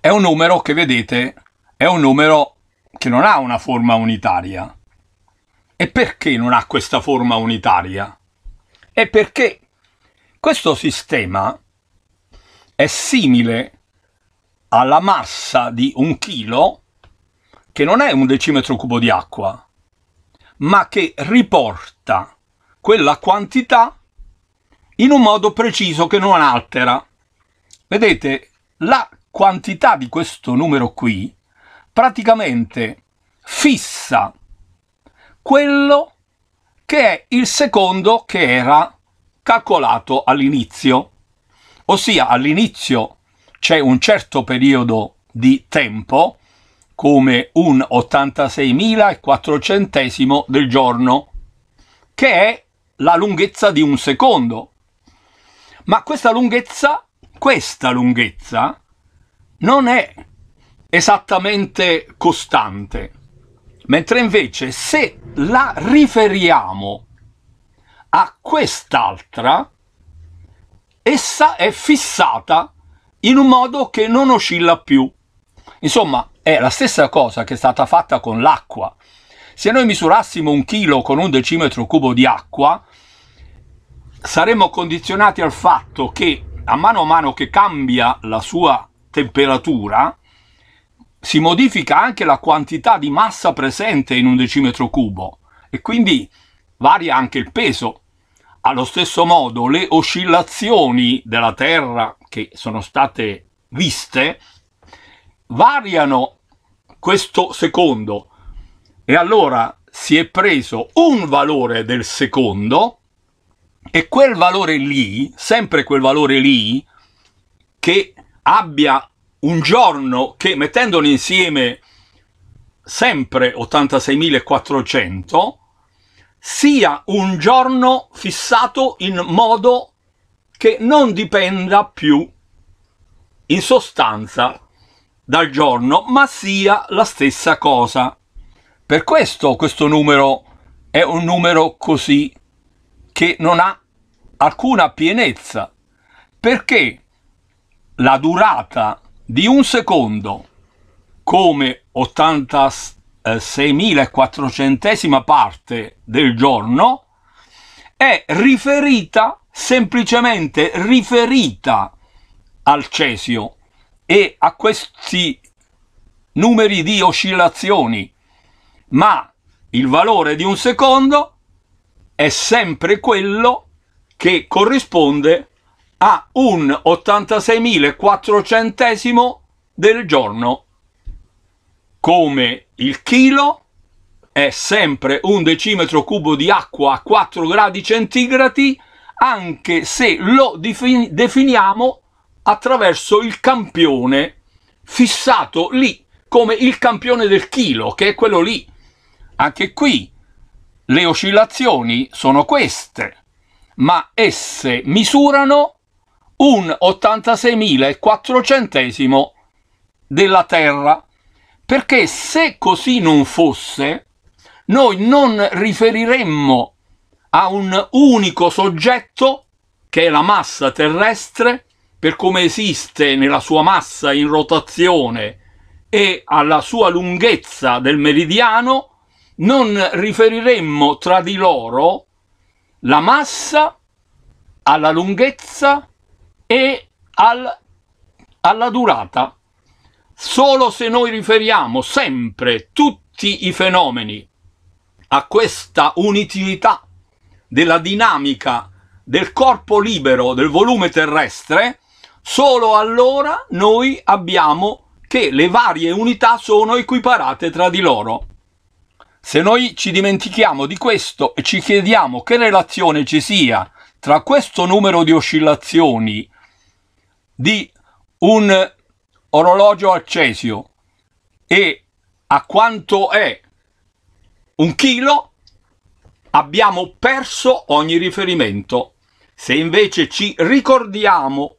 È un numero che vedete, è un numero che non ha una forma unitaria. E perché non ha questa forma unitaria? È perché questo sistema è simile alla massa di un chilo che non è un decimetro cubo di acqua, ma che riporta quella quantità in un modo preciso che non altera. Vedete, la quantità di questo numero qui praticamente fissa quello che è il secondo che era calcolato all'inizio ossia all'inizio c'è un certo periodo di tempo come un 86.400 del giorno, che è la lunghezza di un secondo. Ma questa lunghezza, questa lunghezza, non è esattamente costante, mentre invece se la riferiamo a quest'altra, essa è fissata in un modo che non oscilla più. Insomma, è la stessa cosa che è stata fatta con l'acqua. Se noi misurassimo un chilo con un decimetro cubo di acqua, saremmo condizionati al fatto che a mano a mano che cambia la sua temperatura, si modifica anche la quantità di massa presente in un decimetro cubo e quindi varia anche il peso allo stesso modo le oscillazioni della Terra che sono state viste variano questo secondo e allora si è preso un valore del secondo e quel valore lì, sempre quel valore lì, che abbia un giorno che mettendolo insieme sempre 86.400 sia un giorno fissato in modo che non dipenda più in sostanza dal giorno, ma sia la stessa cosa. Per questo questo numero è un numero così che non ha alcuna pienezza, perché la durata di un secondo come 80 eh, 6400 parte del giorno è riferita, semplicemente riferita al cesio e a questi numeri di oscillazioni, ma il valore di un secondo è sempre quello che corrisponde a un 86.400 del giorno come il chilo è sempre un decimetro cubo di acqua a 4 gradi centigradi anche se lo definiamo attraverso il campione fissato lì come il campione del chilo che è quello lì anche qui le oscillazioni sono queste ma esse misurano un 86.400 della terra perché se così non fosse, noi non riferiremmo a un unico soggetto, che è la massa terrestre, per come esiste nella sua massa in rotazione e alla sua lunghezza del meridiano, non riferiremmo tra di loro la massa alla lunghezza e al, alla durata. Solo se noi riferiamo sempre tutti i fenomeni a questa unicità della dinamica del corpo libero del volume terrestre, solo allora noi abbiamo che le varie unità sono equiparate tra di loro. Se noi ci dimentichiamo di questo e ci chiediamo che relazione ci sia tra questo numero di oscillazioni di un orologio al cesio e a quanto è un chilo abbiamo perso ogni riferimento. Se invece ci ricordiamo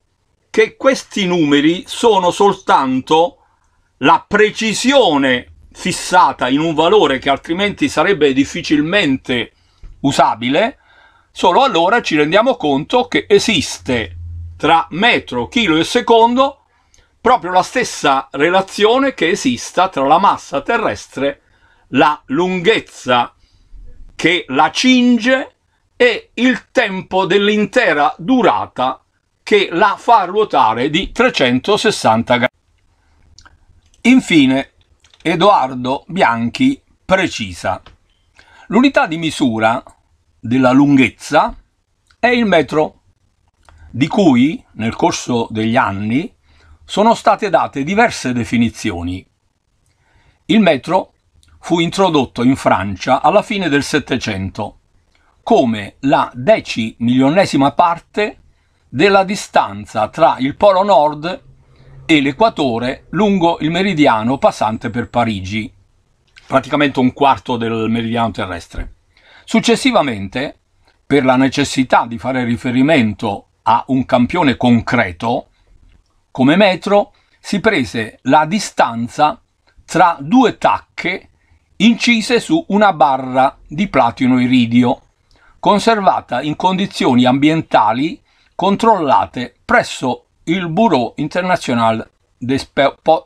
che questi numeri sono soltanto la precisione fissata in un valore che altrimenti sarebbe difficilmente usabile, solo allora ci rendiamo conto che esiste tra metro, chilo e secondo proprio la stessa relazione che esista tra la massa terrestre, la lunghezza che la cinge e il tempo dell'intera durata che la fa ruotare di 360 gradi. Infine, Edoardo Bianchi precisa. L'unità di misura della lunghezza è il metro, di cui nel corso degli anni sono state date diverse definizioni. Il metro fu introdotto in Francia alla fine del Settecento come la decimilionesima parte della distanza tra il polo nord e l'equatore lungo il meridiano passante per Parigi, praticamente un quarto del meridiano terrestre. Successivamente, per la necessità di fare riferimento a un campione concreto, come metro, si prese la distanza tra due tacche incise su una barra di platino iridio, conservata in condizioni ambientali controllate presso il Bureau International des,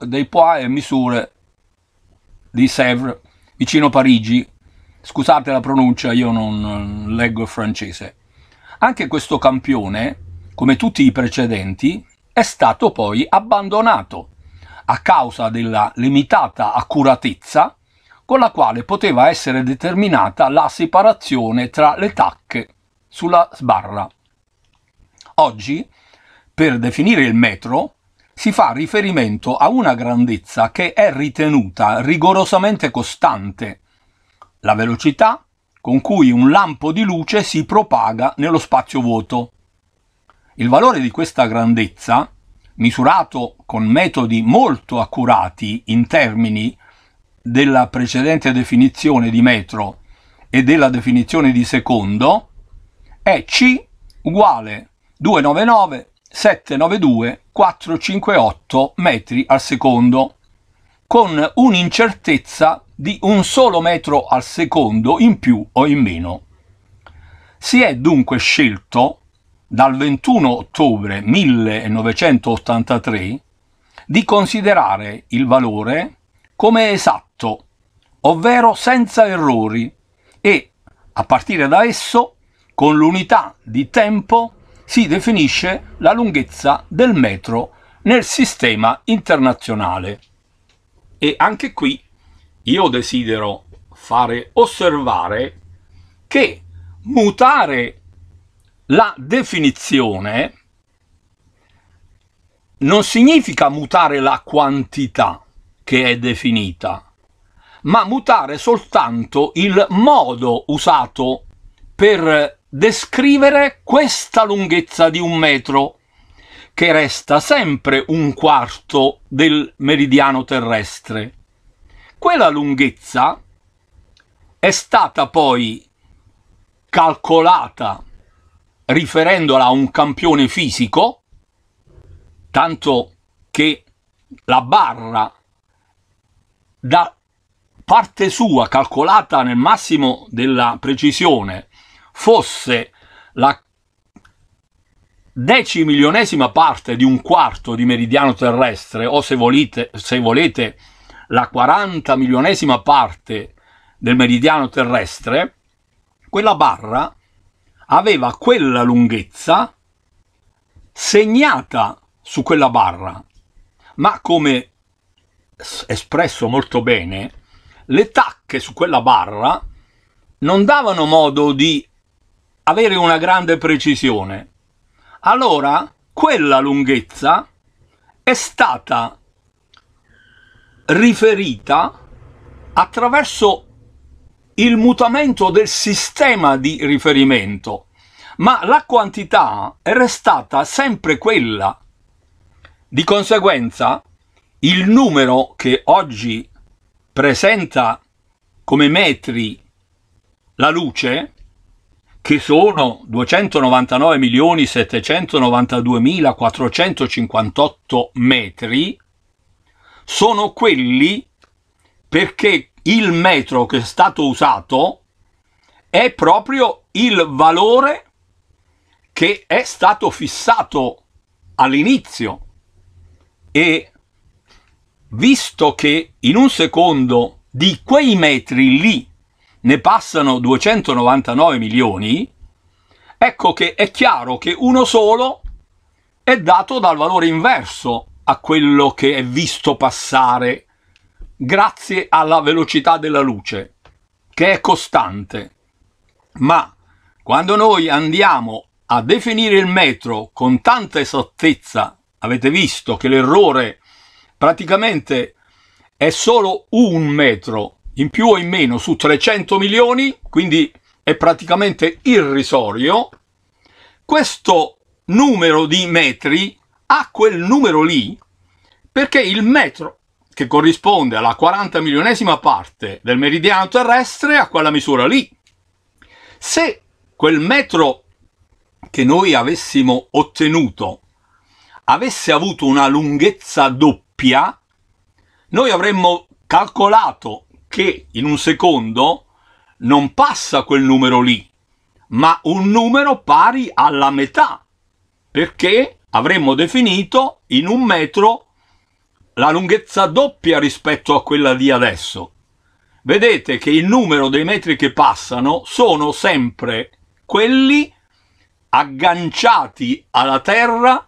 dei Poids et Misure di Sèvres, vicino Parigi. Scusate la pronuncia, io non leggo il francese. Anche questo campione, come tutti i precedenti, è stato poi abbandonato a causa della limitata accuratezza con la quale poteva essere determinata la separazione tra le tacche sulla sbarra. Oggi, per definire il metro, si fa riferimento a una grandezza che è ritenuta rigorosamente costante, la velocità con cui un lampo di luce si propaga nello spazio vuoto. Il valore di questa grandezza, misurato con metodi molto accurati in termini della precedente definizione di metro e della definizione di secondo, è C uguale 299 792 458 metri al secondo, con un'incertezza di un solo metro al secondo in più o in meno. Si è dunque scelto dal 21 ottobre 1983 di considerare il valore come esatto, ovvero senza errori, e a partire da esso, con l'unità di tempo, si definisce la lunghezza del metro nel sistema internazionale. E anche qui io desidero fare osservare che mutare la definizione non significa mutare la quantità che è definita, ma mutare soltanto il modo usato per descrivere questa lunghezza di un metro, che resta sempre un quarto del meridiano terrestre. Quella lunghezza è stata poi calcolata riferendola a un campione fisico, tanto che la barra da parte sua calcolata nel massimo della precisione fosse la decimilionesima parte di un quarto di meridiano terrestre o se volete, se volete la 40 milionesima parte del meridiano terrestre, quella barra aveva quella lunghezza segnata su quella barra, ma come espresso molto bene, le tacche su quella barra non davano modo di avere una grande precisione. Allora, quella lunghezza è stata riferita attraverso il mutamento del sistema di riferimento, ma la quantità è restata sempre quella. Di conseguenza, il numero che oggi presenta come metri la luce, che sono 299.792.458 metri, sono quelli perché il metro che è stato usato è proprio il valore che è stato fissato all'inizio e visto che in un secondo di quei metri lì ne passano 299 milioni, ecco che è chiaro che uno solo è dato dal valore inverso a quello che è visto passare grazie alla velocità della luce, che è costante. Ma quando noi andiamo a definire il metro con tanta esattezza, avete visto che l'errore praticamente è solo un metro, in più o in meno, su 300 milioni, quindi è praticamente irrisorio, questo numero di metri ha quel numero lì perché il metro che corrisponde alla 40 milionesima parte del meridiano terrestre a quella misura lì. Se quel metro che noi avessimo ottenuto avesse avuto una lunghezza doppia, noi avremmo calcolato che in un secondo non passa quel numero lì, ma un numero pari alla metà, perché avremmo definito in un metro la lunghezza doppia rispetto a quella di adesso. Vedete che il numero dei metri che passano sono sempre quelli agganciati alla terra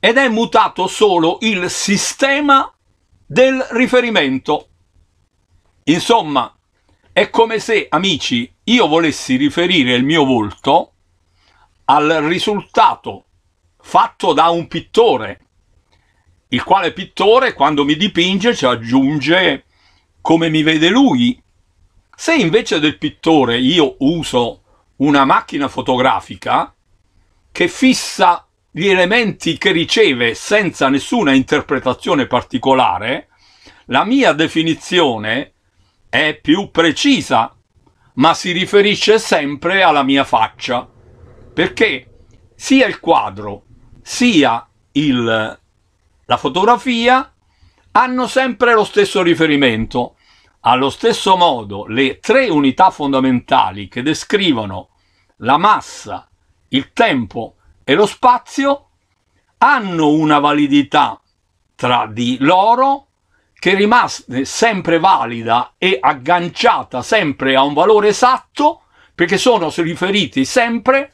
ed è mutato solo il sistema del riferimento. Insomma, è come se, amici, io volessi riferire il mio volto al risultato fatto da un pittore il quale pittore quando mi dipinge ci aggiunge come mi vede lui. Se invece del pittore io uso una macchina fotografica che fissa gli elementi che riceve senza nessuna interpretazione particolare, la mia definizione è più precisa, ma si riferisce sempre alla mia faccia, perché sia il quadro sia il la fotografia hanno sempre lo stesso riferimento. Allo stesso modo, le tre unità fondamentali che descrivono la massa, il tempo e lo spazio hanno una validità tra di loro che rimane sempre valida e agganciata sempre a un valore esatto perché sono riferiti sempre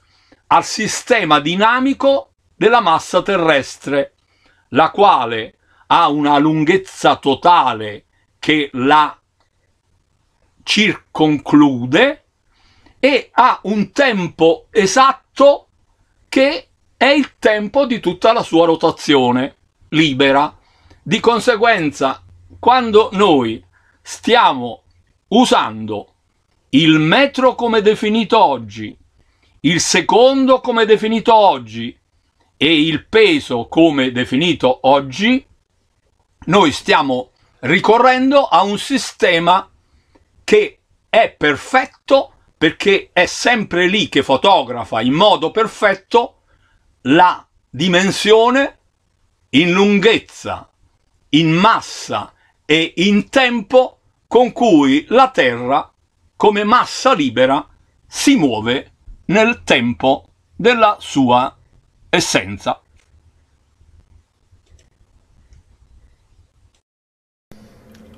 al sistema dinamico della massa terrestre la quale ha una lunghezza totale che la circonclude e ha un tempo esatto che è il tempo di tutta la sua rotazione libera. Di conseguenza, quando noi stiamo usando il metro come definito oggi, il secondo come definito oggi, e il peso come definito oggi, noi stiamo ricorrendo a un sistema che è perfetto perché è sempre lì che fotografa in modo perfetto la dimensione in lunghezza, in massa e in tempo con cui la Terra come massa libera si muove nel tempo della sua e senza.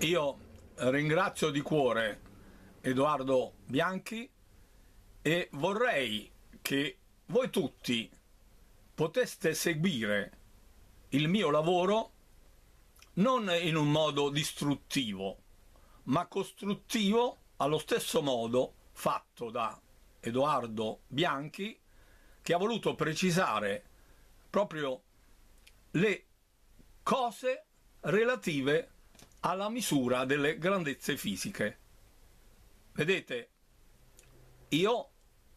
Io ringrazio di cuore Edoardo Bianchi e vorrei che voi tutti poteste seguire il mio lavoro non in un modo distruttivo, ma costruttivo allo stesso modo fatto da Edoardo Bianchi che ha voluto precisare proprio le cose relative alla misura delle grandezze fisiche. Vedete, io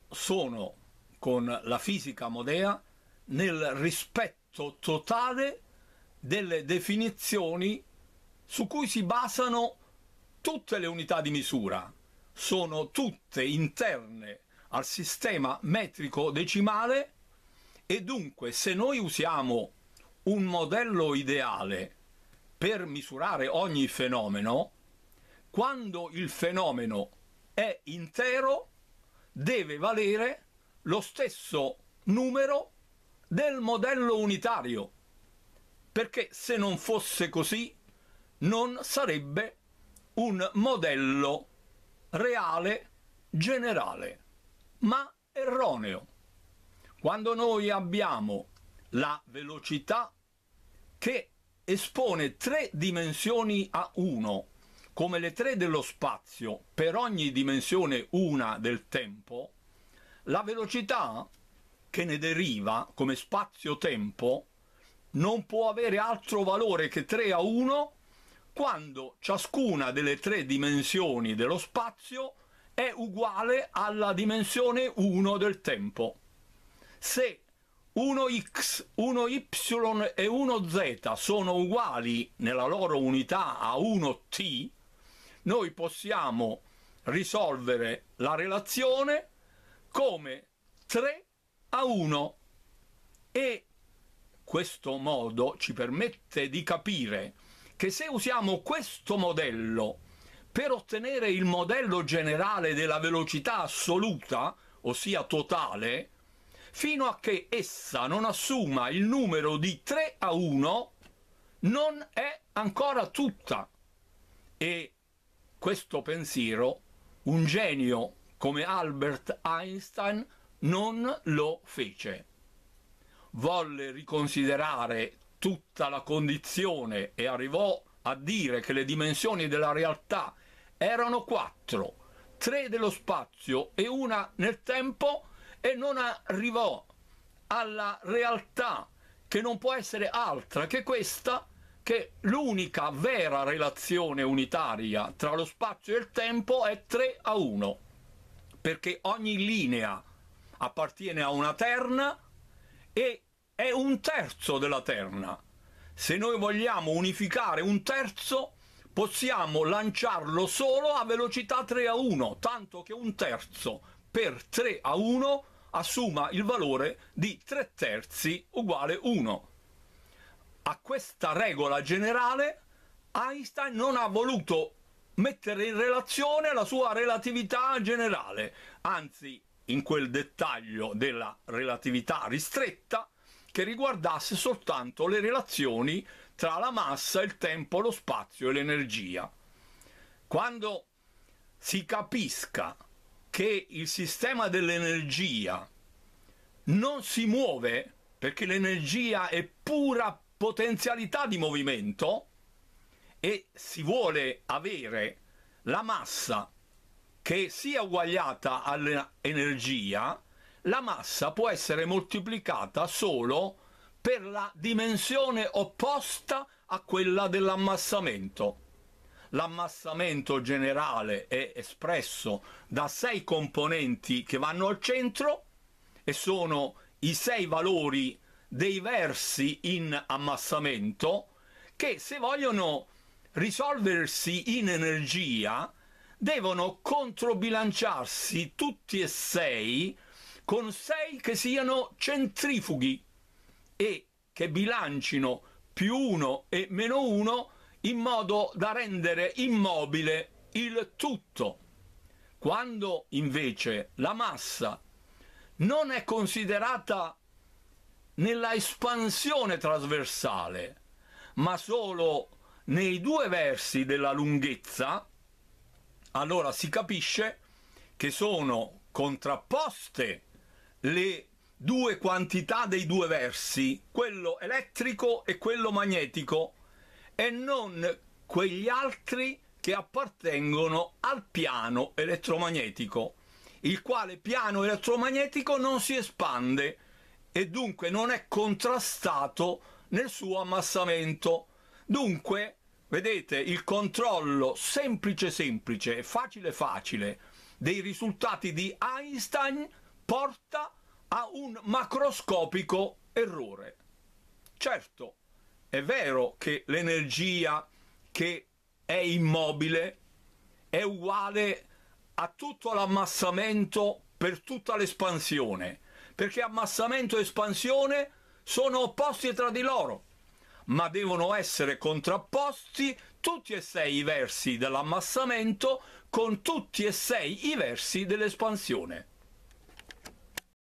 sono con la fisica modea nel rispetto totale delle definizioni su cui si basano tutte le unità di misura. Sono tutte interne al sistema metrico decimale e dunque se noi usiamo un modello ideale per misurare ogni fenomeno, quando il fenomeno è intero deve valere lo stesso numero del modello unitario, perché se non fosse così non sarebbe un modello reale generale ma erroneo. Quando noi abbiamo la velocità che espone tre dimensioni a uno, come le tre dello spazio, per ogni dimensione una del tempo, la velocità che ne deriva come spazio-tempo non può avere altro valore che 3 a 1 quando ciascuna delle tre dimensioni dello spazio è uguale alla dimensione 1 del tempo. Se 1x, 1y e 1z sono uguali nella loro unità a 1t, noi possiamo risolvere la relazione come 3 a 1 e questo modo ci permette di capire che se usiamo questo modello per ottenere il modello generale della velocità assoluta, ossia totale, fino a che essa non assuma il numero di 3 a 1, non è ancora tutta. E questo pensiero un genio come Albert Einstein non lo fece. Volle riconsiderare tutta la condizione e arrivò a dire che le dimensioni della realtà erano quattro, tre dello spazio e una nel tempo e non arrivò alla realtà che non può essere altra che questa che l'unica vera relazione unitaria tra lo spazio e il tempo è 3 a 1, perché ogni linea appartiene a una terna e è un terzo della terna. Se noi vogliamo unificare un terzo, possiamo lanciarlo solo a velocità 3 a 1, tanto che un terzo per 3 a 1 assuma il valore di 3 terzi uguale 1. A questa regola generale Einstein non ha voluto mettere in relazione la sua relatività generale, anzi in quel dettaglio della relatività ristretta che riguardasse soltanto le relazioni tra la massa, il tempo, lo spazio e l'energia. Quando si capisca che il sistema dell'energia non si muove perché l'energia è pura potenzialità di movimento e si vuole avere la massa che sia uguagliata all'energia, la massa può essere moltiplicata solo per la dimensione opposta a quella dell'ammassamento. L'ammassamento generale è espresso da sei componenti che vanno al centro e sono i sei valori dei versi in ammassamento che se vogliono risolversi in energia devono controbilanciarsi tutti e sei con sei che siano centrifughi e che bilancino più 1 e meno 1 in modo da rendere immobile il tutto. Quando invece la massa non è considerata nella espansione trasversale, ma solo nei due versi della lunghezza, allora si capisce che sono contrapposte le due quantità dei due versi, quello elettrico e quello magnetico, e non quegli altri che appartengono al piano elettromagnetico, il quale piano elettromagnetico non si espande e dunque non è contrastato nel suo ammassamento. Dunque, vedete, il controllo semplice semplice, facile facile, dei risultati di Einstein porta a a un macroscopico errore. Certo, è vero che l'energia che è immobile è uguale a tutto l'ammassamento per tutta l'espansione, perché ammassamento e espansione sono opposti tra di loro, ma devono essere contrapposti tutti e sei i versi dell'ammassamento con tutti e sei i versi dell'espansione.